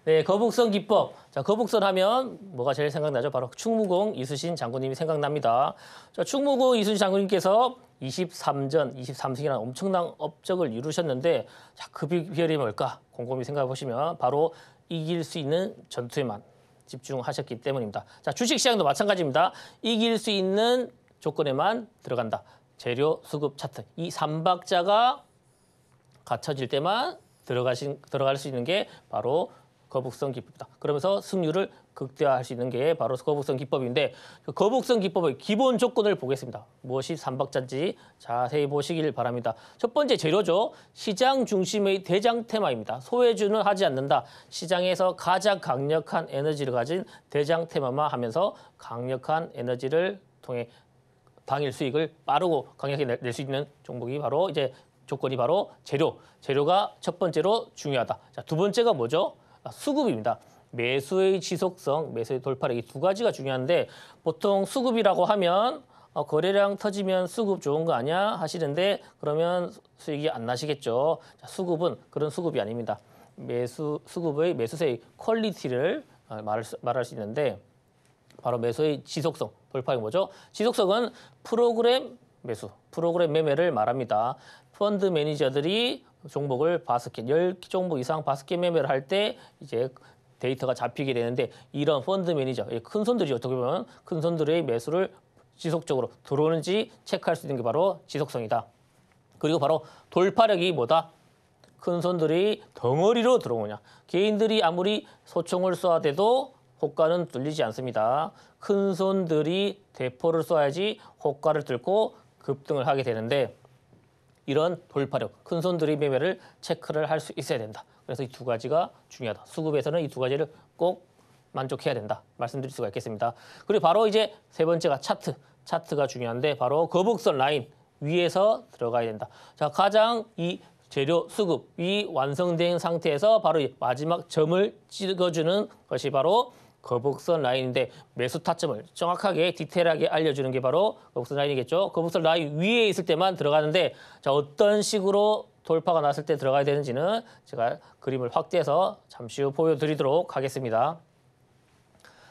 네, 거북선 기법. 자, 거북선 하면 뭐가 제일 생각나죠? 바로 충무공 이수신 장군님이 생각납니다. 자, 충무공 이수신 장군님께서 23전 23승이라는 엄청난 업적을 이루셨는데 자, 그 비결이 뭘까? 곰곰이 생각해 보시면 바로 이길 수 있는 전투에만 집중하셨기 때문입니다. 자, 주식 시장도 마찬가지입니다. 이길 수 있는 조건에만 들어간다. 재료 수급 차트. 이삼박자가 갖춰질 때만 들어가신 들어갈 수 있는 게 바로 거북성 기법이다. 그러면서 승률을 극대화할 수 있는 게 바로 거북성 기법인데 그 거북성 기법의 기본 조건을 보겠습니다. 무엇이 삼박자인지 자세히 보시길 바랍니다. 첫 번째 재료죠. 시장 중심의 대장 테마입니다. 소외주는 하지 않는다. 시장에서 가장 강력한 에너지를 가진 대장 테마만 하면서 강력한 에너지를 통해 당일 수익을 빠르고 강력히낼수 있는 종목이 바로 이제 조건이 바로 재료. 재료가 첫 번째로 중요하다. 자, 두 번째가 뭐죠? 아, 수급입니다. 매수의 지속성, 매수의 돌파력 이두 가지가 중요한데 보통 수급이라고 하면 어, 거래량 터지면 수급 좋은 거 아니야 하시는데 그러면 수익이 안 나시겠죠. 자, 수급은 그런 수급이 아닙니다. 매수 수급의 매수세의 퀄리티를 아, 말할 수, 말할 수 있는데 바로 매수의 지속성 돌파이 뭐죠? 지속성은 프로그램 매수, 프로그램 매매를 말합니다. 펀드 매니저들이 종목을 바스켓, 0 종목 이상 바스켓 매매를 할 때 이제 데이터가 잡히게 되는데 이런 펀드 매니저, 큰 손들이 어떻게 보면 큰 손들의 매수를 지속적으로 들어오는지 체크할 수 있는 게 바로 지속성이다. 그리고 바로 돌파력이 뭐다? 큰 손들이 덩어리로 들어오냐. 개인들이 아무리 소총을 쏴대도 호가는 뚫리지 않습니다. 큰 손들이 대포를 쏴야지 호가를 뚫고 급등을 하게 되는데 이런 돌파력, 큰손 들이매매를 체크를 할 수 있어야 된다. 그래서 이 두 가지가 중요하다. 수급에서는 이 두 가지를 꼭 만족해야 된다. 말씀드릴 수가 있겠습니다. 그리고 바로 이제 세 번째가 차트. 차트가 중요한데 바로 거북선 라인 위에서 들어가야 된다. 자, 가장 이 재료 수급이 완성된 상태에서 바로 마지막 점을 찍어주는 것이 바로 거북선 라인인데 매수 타점을 정확하게 디테일하게 알려주는 게 바로 거북선 라인이겠죠. 거북선 라인 위에 있을 때만 들어가는데 자 어떤 식으로 돌파가 났을 때 들어가야 되는지는 제가 그림을 확대해서 잠시 후 보여드리도록 하겠습니다.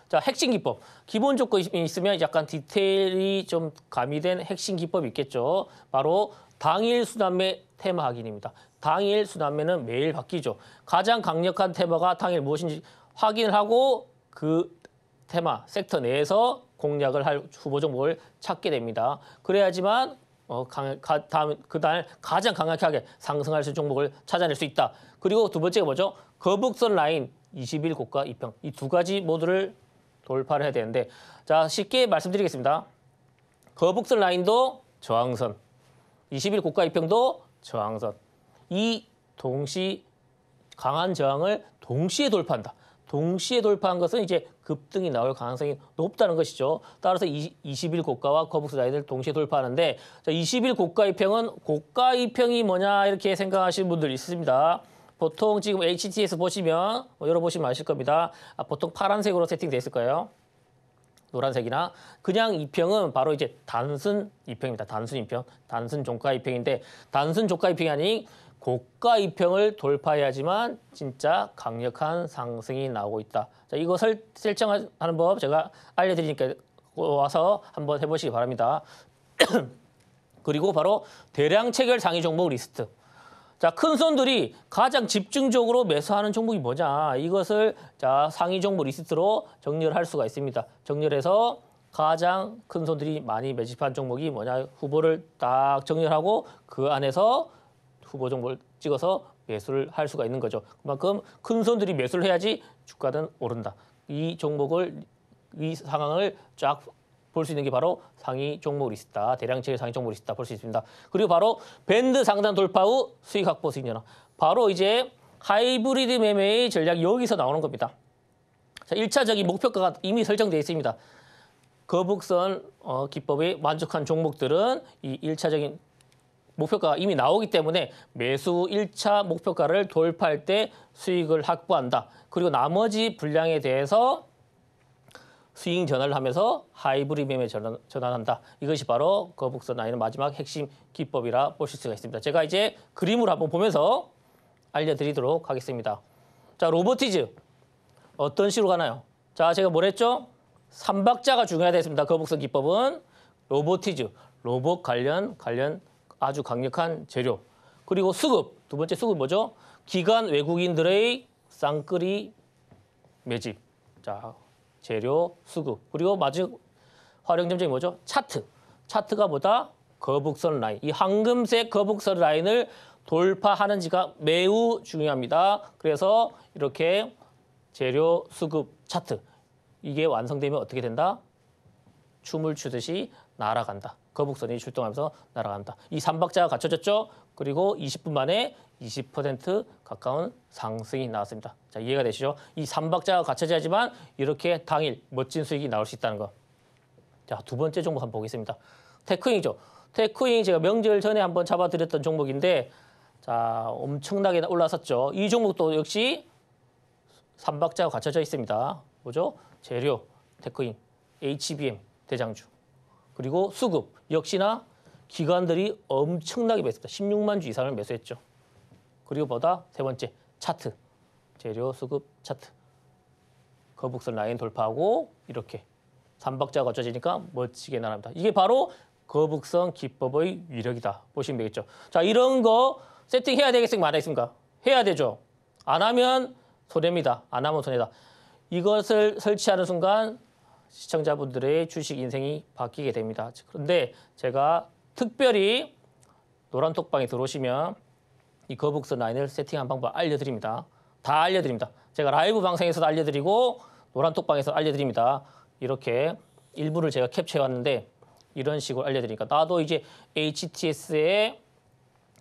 자, 핵심 기법. 기본 조건이 있으면 약간 디테일이 좀 가미된 핵심 기법이 있겠죠. 바로 당일 수남매 테마 확인입니다. 당일 수남매는 매일 바뀌죠. 가장 강력한 테마가 당일 무엇인지 확인하고 그 테마, 섹터 내에서 공략을 할 후보 종목을 찾게 됩니다. 그래야지만 어, 강, 가, 다음, 그날 가장 강력하게 상승할 수 있는 종목을 찾아낼 수 있다. 그리고 두 번째가 뭐죠? 거북선 라인 21 고가 2평 이 두 가지 모두를 돌파를 해야 되는데 자 쉽게 말씀드리겠습니다. 거북선 라인도 저항선 21 고가 2평도 저항선 이 동시 강한 저항을 동시에 돌파한다. 동시에 돌파한 것은 이제 급등이 나올 가능성이 높다는 것이죠. 따라서 20일 고가와 거북스 라인을 동시에 돌파하는데 자, 20일 고가 이평은 고가 이평이 뭐냐 이렇게 생각하시는 분들 있습니다. 보통 지금 HTS 보시면 뭐 열어보시면 아실 겁니다. 아, 보통 파란색으로 세팅돼 있을 거예요. 노란색이나 그냥 이평은 바로 이제 단순 이평입니다. 단순 이평, 단순 종가 이평인데 단순 종가 이평이 아닌 고가 이평을 돌파해야지만 진짜 강력한 상승이 나오고 있다. 자, 이거 설, 설정하는 법 제가 알려드리니까 와서 한번 해보시기 바랍니다. *clears throat* 그리고 바로 대량 체결 상위 종목 리스트. 자, 큰 손들이 가장 집중적으로 매수하는 종목이 뭐냐. 이것을 자, 상위 종목 리스트로 정렬할 수가 있습니다. 정렬해서 가장 큰 손들이 많이 매집한 종목이 뭐냐. 후보를 딱 정렬하고 그 안에서 후보 종목을 찍어서 매수를 할 수가 있는 거죠. 그만큼 큰 손들이 매수를 해야지 주가는 오른다. 이 종목을 이 상황을 쫙 볼 수 있는 게 바로 상위 종목 리스트다. 대량체계 상위 종목 리스트다 볼 수 있습니다. 그리고 바로 밴드 상단 돌파 후 수익 확보 수익 연합. 바로 이제 하이브리드 매매의 전략이 여기서 나오는 겁니다. 자, 1차적인 목표가가 이미 설정되어 있습니다. 거북선 어, 기법에 만족한 종목들은 이 1차적인 목표가 이미 나오기 때문에 매수 1차 목표가를 돌파할 때 수익을 확보한다. 그리고 나머지 분량에 대해서 스윙 전환을 하면서 하이브리 매매 전환, 전환한다. 이것이 바로 거북선 아니는 마지막 핵심 기법이라 보실 수가 있습니다. 제가 이제 그림을 한번 보면서 알려드리도록 하겠습니다. 자, 로보티즈 어떤 식으로 가나요? 자, 제가 뭘 했죠? 3박자가 중요하다 했습니다. 거북선 기법은 로보티즈, 로봇 관련 관련 아주 강력한 재료. 그리고 수급, 두 번째 수급 뭐죠? 기관 외국인들의 쌍끌이 매집. 자, 재료, 수급. 그리고 마지막 활용점정이 뭐죠? 차트. 차트가 뭐다? 거북선 라인. 이 황금색 거북선 라인을 돌파하는지가 매우 중요합니다. 그래서 이렇게 재료 수급 차트 이게 완성되면 어떻게 된다? 춤을 추듯이 날아간다. 거북선이 그 출동하면서 날아갑니다. 이 3박자가 갖춰졌죠? 그리고 20분 만에 20% 가까운 상승이 나왔습니다. 자, 이해가 되시죠? 이 3박자가 갖춰져야지만 이렇게 당일 멋진 수익이 나올 수 있다는 거. 자, 두 번째 종목 한번 보겠습니다. 테크잉이죠. 테크잉 제가 명절 전에 한번 잡아드렸던 종목인데 자, 엄청나게 올라섰죠. 이 종목도 역시 3박자가 갖춰져 있습니다. 뭐죠? 재료, 테크잉, HBM, 대장주. 그리고 수급 역시나 기관들이 엄청나게 매수했다. 16만 주 이상을 매수했죠. 그리고 보다 세 번째 차트 재료 수급 차트 거북선 라인 돌파하고 이렇게 삼박자가 거쳐지니까 멋지게 나갑니다. 이게 바로 거북선 기법의 위력이다 보시면 되겠죠. 자 이런 거 세팅해야 되겠습니까? 안 하겠습니까? 해야 되죠. 안 하면 손해입니다. 안 하면 손해다. 이것을 설치하는 순간 시청자분들의 주식 인생이 바뀌게 됩니다. 그런데 제가 특별히 노란톡방에 들어오시면 이 거북선 라인을 세팅한 방법 알려드립니다. 다 알려드립니다. 제가 라이브 방송에서도 알려드리고 노란톡방에서 알려드립니다. 이렇게 일부를 제가 캡처해왔는데 이런 식으로 알려드리니까 나도 이제 HTS에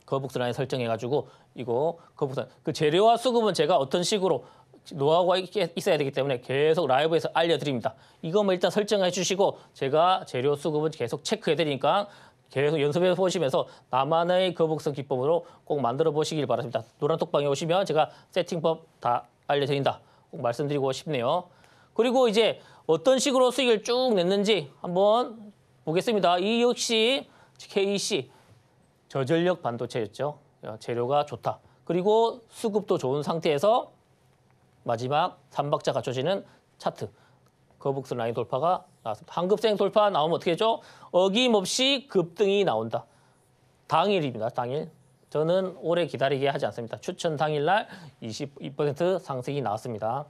거북선 라인 설정해가지고 이거 거북선 그 재료와 수급은 제가 어떤 식으로 노하우가 있어야 되기 때문에 계속 라이브에서 알려드립니다. 이거만 일단 설정해 주시고 제가 재료 수급은 계속 체크해 드리니까 계속 연습해 보시면서 나만의 거북선 그 기법으로 꼭 만들어 보시길 바랍니다. 노란 톡방에 오시면 제가 세팅법 다 알려드린다. 꼭 말씀드리고 싶네요. 그리고 이제 어떤 식으로 수익을 쭉 냈는지 한번 보겠습니다. 이 역시 KC 저전력 반도체였죠. 어, 재료가 좋다. 그리고 수급도 좋은 상태에서 마지막 삼박자 갖춰지는 차트 거북선 라인 돌파가 나왔습니다. 한급생 돌파 나오면 어떻게 되죠? 어김없이 급등이 나온다. 당일입니다. 당일. 저는 오래 기다리게 하지 않습니다. 추천 당일날 22% 상승이 나왔습니다.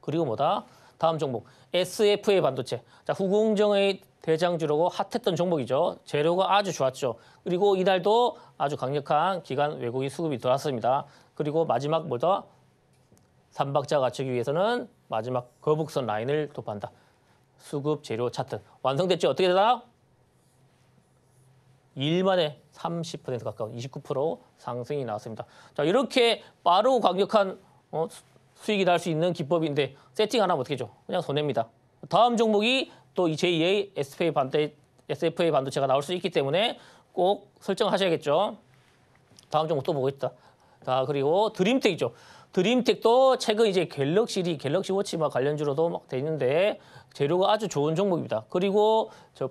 그리고 뭐다? 다음 종목 SFA 반도체. 자, 후공정의 대장주라 핫했던 종목이죠. 재료가 아주 좋았죠. 그리고 이날도 아주 강력한 기간 외국인 수급이 들어왔습니다. 그리고 마지막 뭐다? 삼박자 갖추기 위해서는 마지막 거북선 라인을 도파한다. 수급 재료 차트. 완성됐죠 어떻게 되나? 1만에 30% 가까운 29% 상승이 나왔습니다. 자 이렇게 빠르고 강력한 어, 수익이 날 수 있는 기법인데 세팅 하나 어떻게 죠 그냥 손해입니다. 다음 종목이 또 이 제2의 SFA 반대, SFA 반도체가 나올 수 있기 때문에 꼭 설정하셔야겠죠. 다음 종목 또 보고 있다. 자 그리고 드림텍이죠. 드림텍도 최근 이제 갤럭시리, 갤럭시 워치와 관련주로도 막 되는데 재료가 아주 좋은 종목입니다. 그리고 저,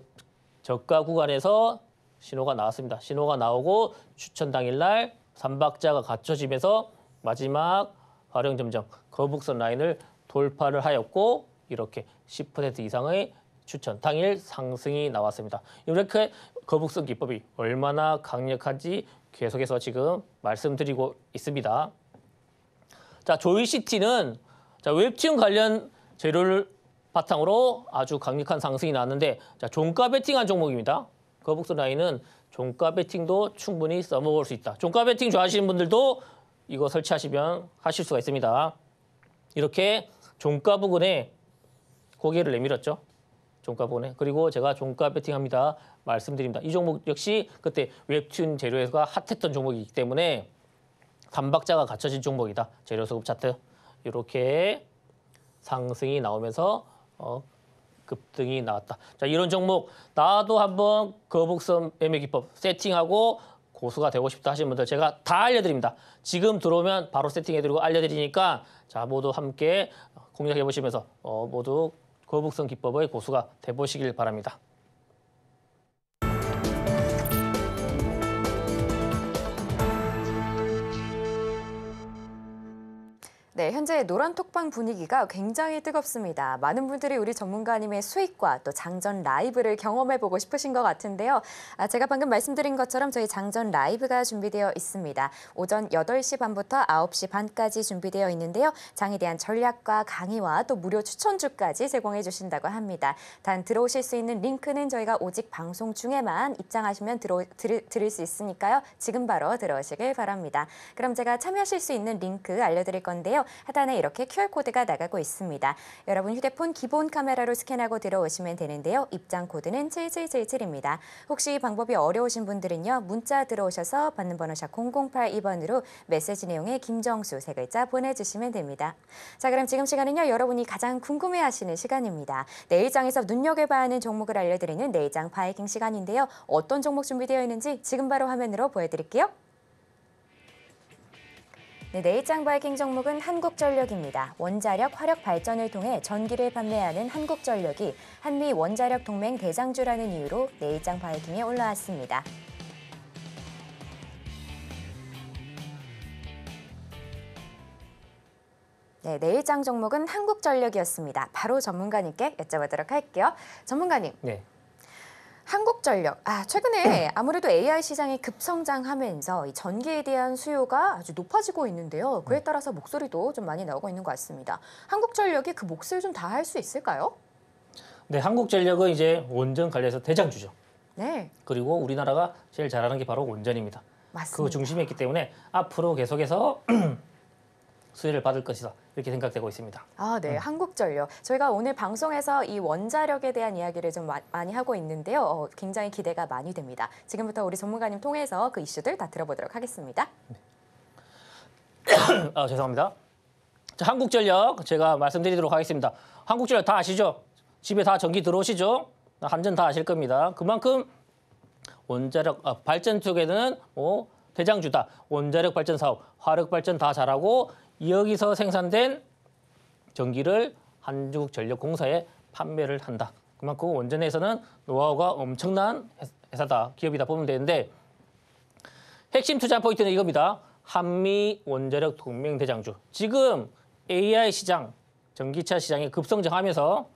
저가 구간에서 신호가 나왔습니다. 신호가 나오고 추천 당일날 삼박자가 갖춰지면서 마지막 활용점점 거북선 라인을 돌파를 하였고 이렇게 10% 이상의 추천 당일 상승이 나왔습니다. 이렇게 거북선 기법이 얼마나 강력한지 계속해서 지금 말씀드리고 있습니다. 자, 조이시티는 자, 웹툰 관련 재료를 바탕으로 아주 강력한 상승이 나왔는데 자, 종가 베팅한 종목입니다. 거북스 그 라인은 종가 베팅도 충분히 써먹을 수 있다. 종가 베팅 좋아하시는 분들도 이거 설치하시면 하실 수가 있습니다. 이렇게 종가 부근에 고개를 내밀었죠. 종가 부근에. 그리고 제가 종가 베팅합니다. 말씀드립니다. 이 종목 역시 그때 웹툰 재료에서 핫했던 종목이기 때문에 단박자가 갖춰진 종목이다. 재료 수급 차트 이렇게 상승이 나오면서 어, 급등이 나왔다. 자 이런 종목 나도 한번 거북선 매매 기법 세팅하고 고수가 되고 싶다 하시는 분들 제가 다 알려드립니다. 지금 들어오면 바로 세팅해드리고 알려드리니까 자 모두 함께 공략해보시면서 어, 모두 거북선 기법의 고수가 돼보시길 바랍니다. 네, 현재 노란 톡방 분위기가 굉장히 뜨겁습니다. 많은 분들이 우리 전문가님의 수익과 또 장전 라이브를 경험해보고 싶으신 것 같은데요. 아, 제가 방금 말씀드린 것처럼 저희 장전 라이브가 준비되어 있습니다. 오전 8시 반부터 9시 반까지 준비되어 있는데요. 장에 대한 전략과 강의와 또 무료 추천주까지 제공해 주신다고 합니다. 단 들어오실 수 있는 링크는 저희가 오직 방송 중에만 입장하시면 들어, 들, 들을 수 있으니까요. 지금 바로 들어오시길 바랍니다. 그럼 제가 참여하실 수 있는 링크 알려드릴 건데요. 하단에 이렇게 QR코드가 나가고 있습니다. 여러분 휴대폰 기본 카메라로 스캔하고 들어오시면 되는데요. 입장 코드는 7777입니다. 혹시 방법이 어려우신 분들은요. 문자 들어오셔서 받는 번호 샵 0082번으로 메시지 내용에 김정수 세 글자 보내주시면 됩니다. 자 그럼 지금 시간은요. 여러분이 가장 궁금해하시는 시간입니다. 내일장에서 눈여겨봐야 하는 종목을 알려드리는 내일장 바이킹 시간인데요. 어떤 종목 준비되어 있는지 지금 바로 화면으로 보여드릴게요. 네, 내일장 바이킹 종목은 한국전력입니다. 원자력 화력 발전을 통해 전기를 판매하는 한국전력이 한미 원자력 동맹 대장주라는 이유로 내일장 바이킹에 올라왔습니다. 네, 내일장 종목은 한국전력이었습니다. 바로 전문가님께 여쭤보도록 할게요. 전문가님. 네. 한국전력. 아, 최근에 네. 아무래도 AI 시장이 급성장하면서 이 전기에 대한 수요가 아주 높아지고 있는데요. 네. 그에 따라서 목소리도 좀 많이 나오고 있는 것 같습니다. 한국전력이 그 몫을 좀다 할 수 있을까요? 네, 한국전력은 이제 원전 관련해서 대장주죠. 네. 그리고 우리나라가 제일 잘하는 게 바로 원전입니다. 그 맞습니다. 그 중심에 있기 때문에 앞으로 계속해서 *clears throat* 수혜를 받을 것이다 이렇게 생각되고 있습니다. 아, 네, 음. 한국전력. 저희가 오늘 방송에서 이 원자력에 대한 이야기를 좀 마, 많이 하고 있는데요. 어, 굉장히 기대가 많이 됩니다. 지금부터 우리 전문가님 통해서 그 이슈들 다 들어보도록 하겠습니다. 아, 죄송합니다. 자, 한국전력 제가 말씀드리도록 하겠습니다. 한국전력 다 아시죠? 집에 다 전기 들어오시죠? 한전 다 아실 겁니다. 그만큼 원자력 아, 발전 쪽에는 뭐 대장주다. 원자력 발전 사업, 화력 발전 다 잘하고 여기서 생산된 전기를 한국전력공사에 판매를 한다. 그만큼 원전에서는 노하우가 엄청난 회사다, 기업이다 보면 되는데 핵심 투자 포인트는 이겁니다. 한미 원자력 동맹 대장주. 지금 AI 시장, 전기차 시장이 급성장하면서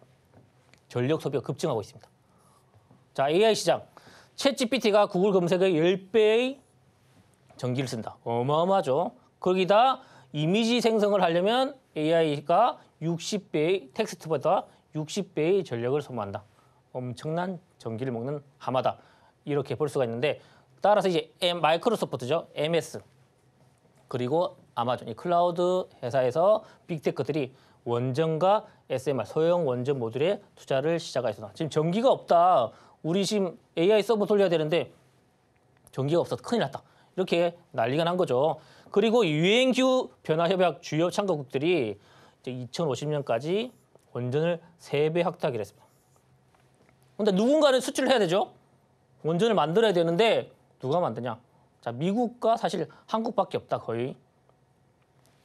전력 소비가 급증하고 있습니다. 자, AI 시장. 챗GPT가 구글 검색의 10배의 전기를 쓴다. 어마어마하죠. 거기다 이미지 생성을 하려면 AI가 60배의 텍스트보다 60배의 전력을 소모한다. 엄청난 전기를 먹는 하마다. 이렇게 볼 수가 있는데 따라서 이제 M, 마이크로소프트죠. MS 그리고 아마존 이 클라우드 회사에서 빅테크들이 원전과 SMR 소형 원전 모듈에 투자를 시작하였습니다. 지금 전기가 없다. 우리 지금 AI 서버 돌려야 되는데 전기가 없어서 큰일 났다. 이렇게 난리가 난 거죠. 그리고 유엔규 변화협약 주요 참가국들이 이제 2050년까지 원전을 세배 확대하기로 했습니다. 근데 누군가는 수출을 해야 되죠. 원전을 만들어야 되는데 누가 만드냐? 자, 미국과 사실 한국밖에 없다 거의.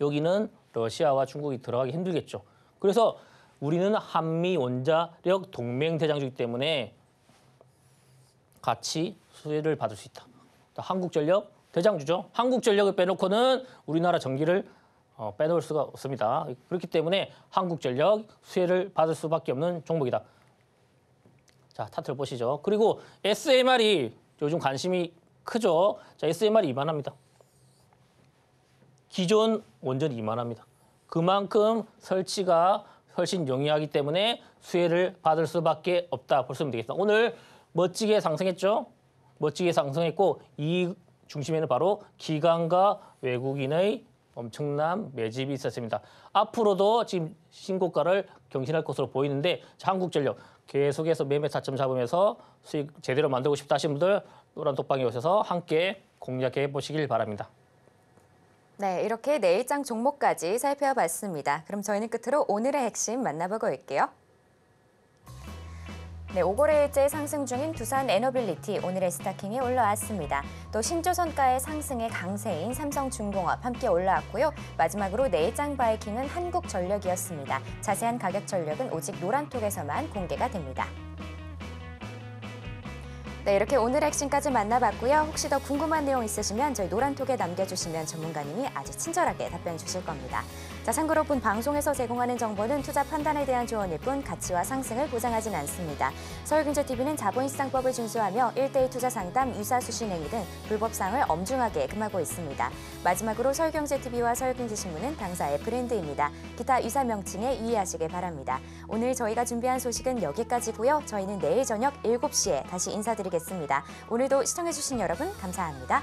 여기는 러시아와 중국이 들어가기 힘들겠죠. 그래서 우리는 한미 원자력 동맹 대장주기 때문에 같이 수혜를 받을 수 있다. 한국전력, 대장주죠. 한국전력을 빼놓고는 우리나라 전기를 어, 빼놓을 수가 없습니다. 그렇기 때문에 한국전력 수혜를 받을 수밖에 없는 종목이다. 자, 타틀 보시죠. 그리고 SMR이 요즘 관심이 크죠. 자, SMR이 이만합니다. 기존 원전이 이만합니다. 그만큼 설치가 훨씬 용이하기 때문에 수혜를 받을 수밖에 없다. 볼수 면 되겠습니다. 오늘 멋지게 상승했죠. 멋지게 상승했고 이 중심에는 바로 기관과 외국인의 엄청난 매집이 있었습니다. 앞으로도 지금 신고가를 경신할 것으로 보이는데 한국전력 계속해서 매매 타점 잡으면서 수익 제대로 만들고 싶다 하신 분들 노란 독방에 오셔서 함께 공략해 보시길 바랍니다. 네, 이렇게 내일장 네 종목까지 살펴봤습니다. 그럼 저희는 끝으로 오늘의 핵심 만나보고 올게요. 네, 5거래일째 상승 중인 두산 에너빌리티 오늘의 스타킹에 올라왔습니다. 또 신조선가의 상승의 강세인 삼성중공업 함께 올라왔고요. 마지막으로 내장 바이킹은 한국전력이었습니다. 자세한 가격 전력은 오직 노란톡에서만 공개가 됩니다. 네, 이렇게 오늘 의 핵심까지 만나봤고요. 혹시 더 궁금한 내용 있으시면 저희 노란톡에 남겨주시면 전문가님이 아주 친절하게 답변 해 주실 겁니다. 자산그룹은 방송에서 제공하는 정보는 투자 판단에 대한 조언일 뿐 가치와 상승을 보장하진 않습니다. 서울경제TV는 자본시장법을 준수하며 1대일 투자 상담, 유사 수신 행위 등불법상을 엄중하게 금하고 있습니다. 마지막으로 서울경제TV와 서울경제신문은 당사의 브랜드입니다. 기타 유사 명칭에 이해하시길 바랍니다. 오늘 저희가 준비한 소식은 여기까지고요. 저희는 내일 저녁 7시에 다시 인사드리겠습니다. 오늘도 시청해주신 여러분 감사합니다.